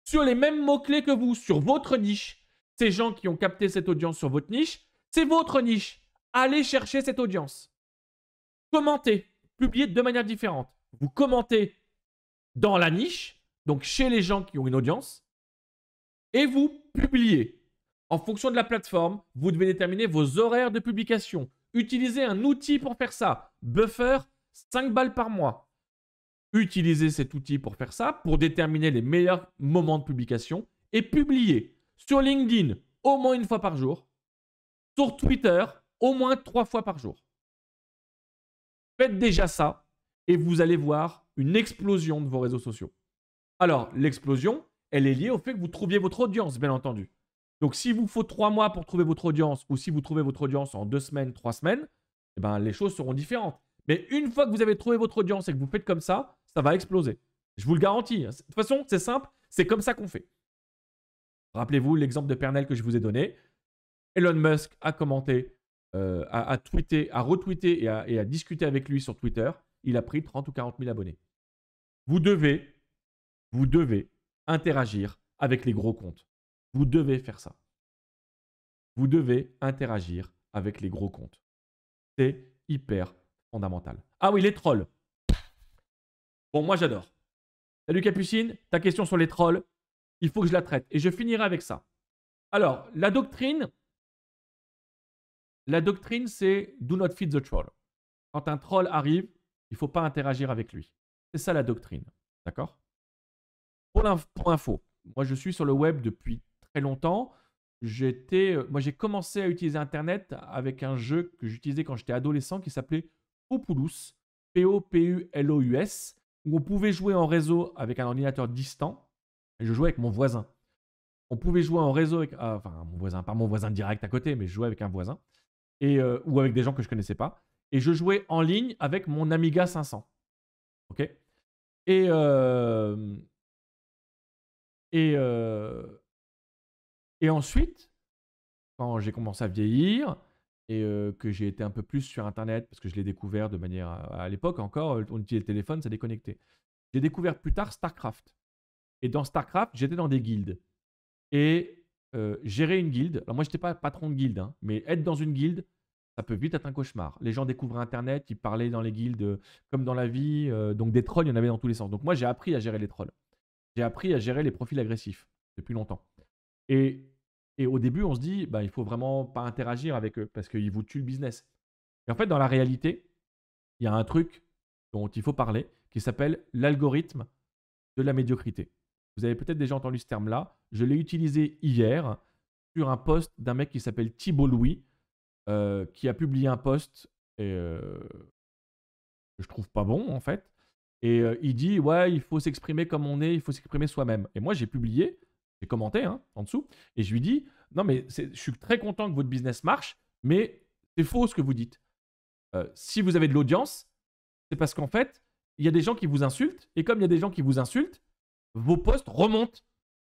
sur les mêmes mots-clés que vous, sur votre niche, ces gens qui ont capté cette audience sur votre niche, c'est votre niche. Allez chercher cette audience. Commentez, publiez de manière différente. Vous commentez dans la niche, donc chez les gens qui ont une audience, et vous publiez. En fonction de la plateforme, vous devez déterminer vos horaires de publication. Utilisez un outil pour faire ça. Buffer, 5 balles par mois. Utilisez cet outil pour faire ça, pour déterminer les meilleurs moments de publication et publiez sur LinkedIn au moins une fois par jour, sur Twitter au moins trois fois par jour. Faites déjà ça et vous allez voir une explosion de vos réseaux sociaux. Alors, l'explosion, elle est liée au fait que vous trouviez votre audience, bien entendu. Donc, si vous faut trois mois pour trouver votre audience ou si vous trouvez votre audience en deux semaines, trois semaines, eh ben, les choses seront différentes. Mais une fois que vous avez trouvé votre audience et que vous faites comme ça, ça va exploser. Je vous le garantis. Hein. De toute façon, c'est simple, c'est comme ça qu'on fait. Rappelez-vous l'exemple de Pernel que je vous ai donné. Elon Musk a commenté, euh, a, tweeté, a retweeté et a, et discuté avec lui sur Twitter. Il a pris 30 ou 40 000 abonnés. Vous devez, vous devez interagir avec les gros comptes. Vous devez faire ça. Vous devez interagir avec les gros comptes. C'est hyper fondamental. Ah oui, les trolls. Bon, moi j'adore. Salut Capucine, ta question sur les trolls, il faut que je la traite. Et je finirai avec ça. Alors, la doctrine, la doctrine, c'est do not feed the troll. Quand un troll arrive, il ne faut pas interagir avec lui. C'est ça la doctrine. D'accord pour, info, moi je suis sur le web depuis très longtemps. Euh, moi j'ai commencé à utiliser Internet avec un jeu que j'utilisais quand j'étais adolescent qui s'appelait Populous, P-O-P-U-L-O-U-S, où on pouvait jouer en réseau avec un ordinateur distant je jouais avec mon voisin. On pouvait jouer en réseau avec, ah, enfin, mon voisin, pas mon voisin direct à côté, mais je jouais avec un voisin euh, ou avec des gens que je connaissais pas. Et je jouais en ligne avec mon Amiga 500. Ok Et. Euh, et, euh, et ensuite, quand j'ai commencé à vieillir, et que j'ai été un peu plus sur Internet, parce que je l'ai découvert de manière, à, à l'époque encore, on utilisait le téléphone, ça déconnectait. J'ai découvert plus tard StarCraft. Et dans StarCraft, j'étais dans des guildes. Et euh, gérer une guilde, alors moi, je n'étais pas patron de guilde, hein, mais être dans une guilde, ça peut vite être un cauchemar. Les gens découvraient Internet, ils parlaient dans les guildes euh, comme dans la vie. Euh, donc des trolls, il y en avait dans tous les sens. Donc moi, j'ai appris à gérer les trolls. J'ai appris à gérer les profils agressifs depuis longtemps. Et, et au début, on se dit, bah, il faut vraiment pas interagir avec eux parce qu'ils vous tuent le business. Et en fait, dans la réalité, il y a un truc dont il faut parler qui s'appelle l'algorithme de la médiocrité. Vous avez peut-être déjà entendu ce terme-là. Je l'ai utilisé hier sur un post d'un mec qui s'appelle Thibault Louis, euh, qui a publié un post et, que euh, je trouve pas bon en fait. Et euh, il dit ouais, il faut s'exprimer comme on est, il faut s'exprimer soi-même. Et moi j'ai publié, j'ai commenté hein, en dessous, et je lui dis non mais je suis très content que votre business marche, mais c'est faux ce que vous dites. si vous avez de l'audience, c'est parce qu'en fait il y a des gens qui vous insultent, et comme il y a des gens qui vous insultent, vos postes remontent.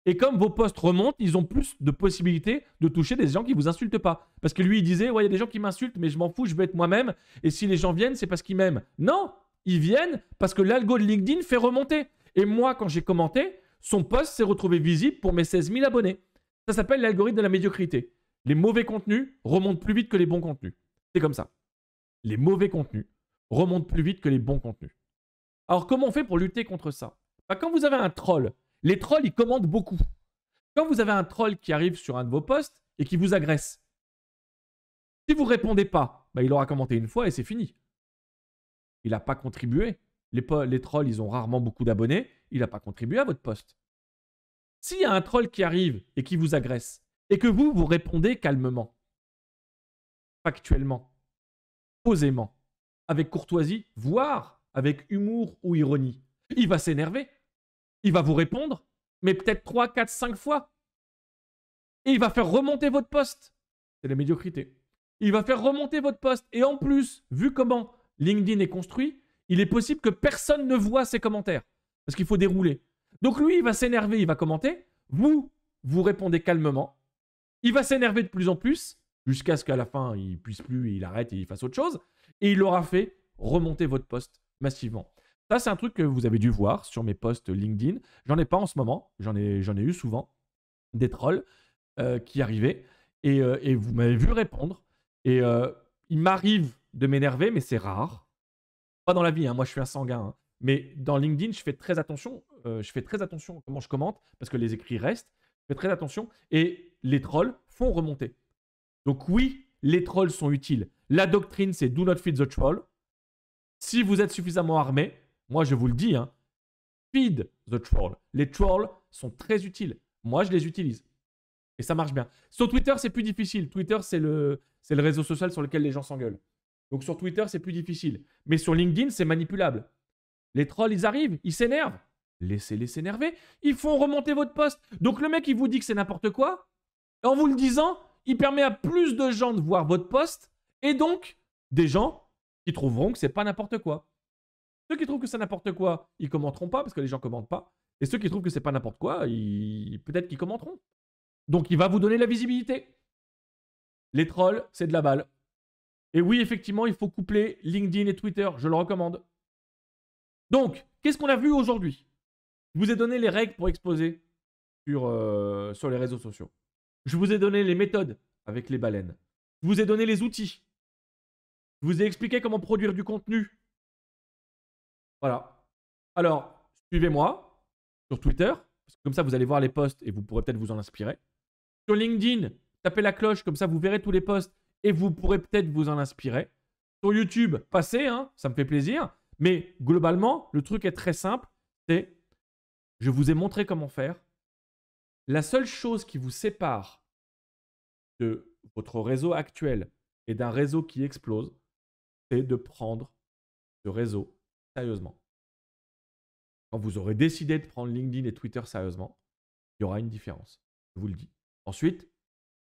Et comme vos postes remontent, ils ont plus de possibilités de toucher des gens qui vous insultent pas. Parce que lui, il disait, ouais, il y a des gens qui m'insultent, mais je m'en fous, je vais être moi-même. Et si les gens viennent, c'est parce qu'ils m'aiment. Non, ils viennent parce que l'algo de LinkedIn fait remonter. Et moi, quand j'ai commenté, son poste s'est retrouvé visible pour mes 16 000 abonnés. Ça s'appelle l'algorithme de la médiocrité. Les mauvais contenus remontent plus vite que les bons contenus. C'est comme ça. Les mauvais contenus remontent plus vite que les bons contenus. Alors comment on fait pour lutter contre ça quand vous avez un troll, les trolls, ils commentent beaucoup. Quand vous avez un troll qui arrive sur un de vos posts et qui vous agresse, si vous répondez pas, bah, il aura commenté une fois et c'est fini. Il n'a pas contribué. Les, les, trolls, ils ont rarement beaucoup d'abonnés. Il n'a pas contribué à votre poste. S'il y a un troll qui arrive et qui vous agresse, et que vous, vous répondez calmement, factuellement, posément, avec courtoisie, voire avec humour ou ironie, il va s'énerver. Il va vous répondre, mais peut-être 3, 4, 5 fois. Et il va faire remonter votre poste. C'est la médiocrité. Il va faire remonter votre poste. Et en plus, vu comment LinkedIn est construit, il est possible que personne ne voit ses commentaires. Parce qu'il faut dérouler. Donc lui, il va s'énerver, il va commenter. Vous, vous répondez calmement. Il va s'énerver de plus en plus, jusqu'à ce qu'à la fin, il puisse plus, il arrête et il fasse autre chose. Et il aura fait remonter votre poste massivement. Ça, c'est un truc que vous avez dû voir sur mes posts LinkedIn. J'en ai pas en ce moment, j'en ai, j'en ai eu souvent, des trolls euh, qui arrivaient, euh, et, vous m'avez vu répondre. Et euh, il m'arrive de m'énerver, mais c'est rare. Pas dans la vie, hein. moi je suis un sanguin. Hein. Mais dans LinkedIn, je fais très attention. je fais très attention à comment je commente, parce que les écrits restent. Je fais très attention. Et les trolls font remonter. Donc oui, les trolls sont utiles. La doctrine, c'est do not feed the troll. Si vous êtes suffisamment armé, moi, je vous le dis, hein. feed the troll. Les trolls sont très utiles. Moi, je les utilise. Et ça marche bien. Sur Twitter, c'est plus difficile. Twitter, c'est le, c'est le réseau social sur lequel les gens s'engueulent. Donc sur Twitter, c'est plus difficile. Mais sur LinkedIn, c'est manipulable. Les trolls, ils arrivent, ils s'énervent. Laissez-les s'énerver. Ils font remonter votre poste. Donc le mec, il vous dit que c'est n'importe quoi. En vous le disant, il permet à plus de gens de voir votre poste. Et donc, des gens qui trouveront que c'est pas n'importe quoi. Ceux qui trouvent que c'est n'importe quoi, ils commenteront pas parce que les gens commentent pas. Et ceux qui trouvent que c'est pas n'importe quoi, ils... peut-être qu'ils commenteront. Donc il va vous donner la visibilité. Les trolls, c'est de la balle. Et oui, effectivement, il faut coupler LinkedIn et Twitter, je le recommande. Donc, qu'est-ce qu'on a vu aujourd'hui Je vous ai donné les règles pour exposer sur, euh, sur les réseaux sociaux. Je vous ai donné les méthodes avec les baleines. Je vous ai donné les outils. Je vous ai expliqué comment produire du contenu voilà. Alors, suivez-moi sur Twitter, parce que comme ça vous allez voir les posts et vous pourrez peut-être vous en inspirer. Sur LinkedIn, tapez la cloche, comme ça vous verrez tous les posts et vous pourrez peut-être vous en inspirer. Sur YouTube, passez, hein, ça me fait plaisir. Mais globalement, le truc est très simple, c'est je vous ai montré comment faire. La seule chose qui vous sépare de votre réseau actuel et d'un réseau qui explose, c'est de prendre ce réseau sérieusement, quand vous aurez décidé de prendre LinkedIn et Twitter sérieusement, il y aura une différence. Je vous le dis. Ensuite,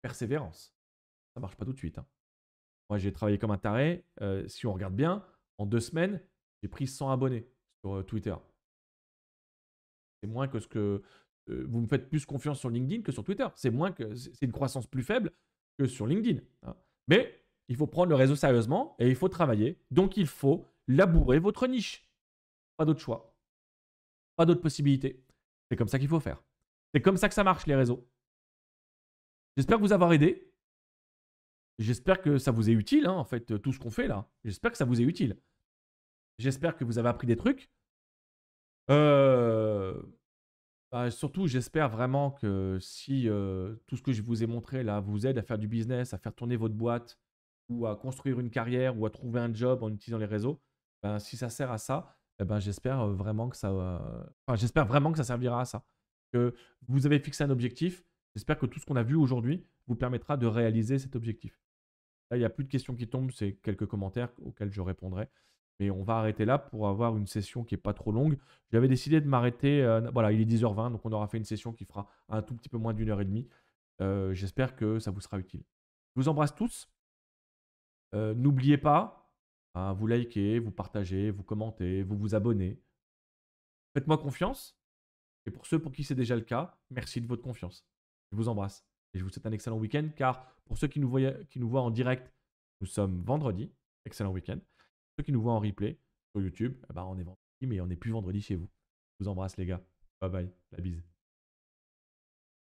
persévérance. Ça marche pas tout de suite. Hein. Moi, j'ai travaillé comme un taré. Euh, si on regarde bien, en deux semaines, j'ai pris 100 abonnés sur euh, Twitter. C'est moins que ce que. Euh, vous me faites plus confiance sur LinkedIn que sur Twitter. C'est moins que. C'est une croissance plus faible que sur LinkedIn. Hein. Mais il faut prendre le réseau sérieusement et il faut travailler. Donc, il faut labourez votre niche. Pas d'autre choix. Pas d'autre possibilité. C'est comme ça qu'il faut faire. C'est comme ça que ça marche, les réseaux. J'espère vous avoir aidé. J'espère que ça vous est utile, hein, en fait, tout ce qu'on fait là. J'espère que ça vous est utile. J'espère que vous avez appris des trucs. Euh, bah, surtout, j'espère vraiment que si euh, tout ce que je vous ai montré là vous aide à faire du business, à faire tourner votre boîte, ou à construire une carrière, ou à trouver un job en utilisant les réseaux, ben, si ça sert à ça, eh ben, j'espère vraiment que ça, j'espère vraiment que ça servira à ça. Que vous avez fixé un objectif, j'espère que tout ce qu'on a vu aujourd'hui vous permettra de réaliser cet objectif. Là, il n'y a plus de questions qui tombent, c'est quelques commentaires auxquels je répondrai. Mais on va arrêter là pour avoir une session qui n'est pas trop longue. J'avais décidé de m'arrêter, voilà, il est 10h20, donc on aura fait une session qui fera un tout petit peu moins d'une heure et demie. j'espère que ça vous sera utile. Je vous embrasse tous. N'oubliez pas, vous likez, vous partagez, vous commentez, vous vous abonnez. Faites-moi confiance. Et pour ceux pour qui c'est déjà le cas, merci de votre confiance. Je vous embrasse et je vous souhaite un excellent week-end car pour ceux qui nous, voient, qui nous voient en direct, nous sommes vendredi. Excellent week-end. Ceux qui nous voient en replay sur YouTube, eh ben, on est vendredi, mais on n'est plus vendredi chez vous. Je vous embrasse les gars. Bye bye. La bise.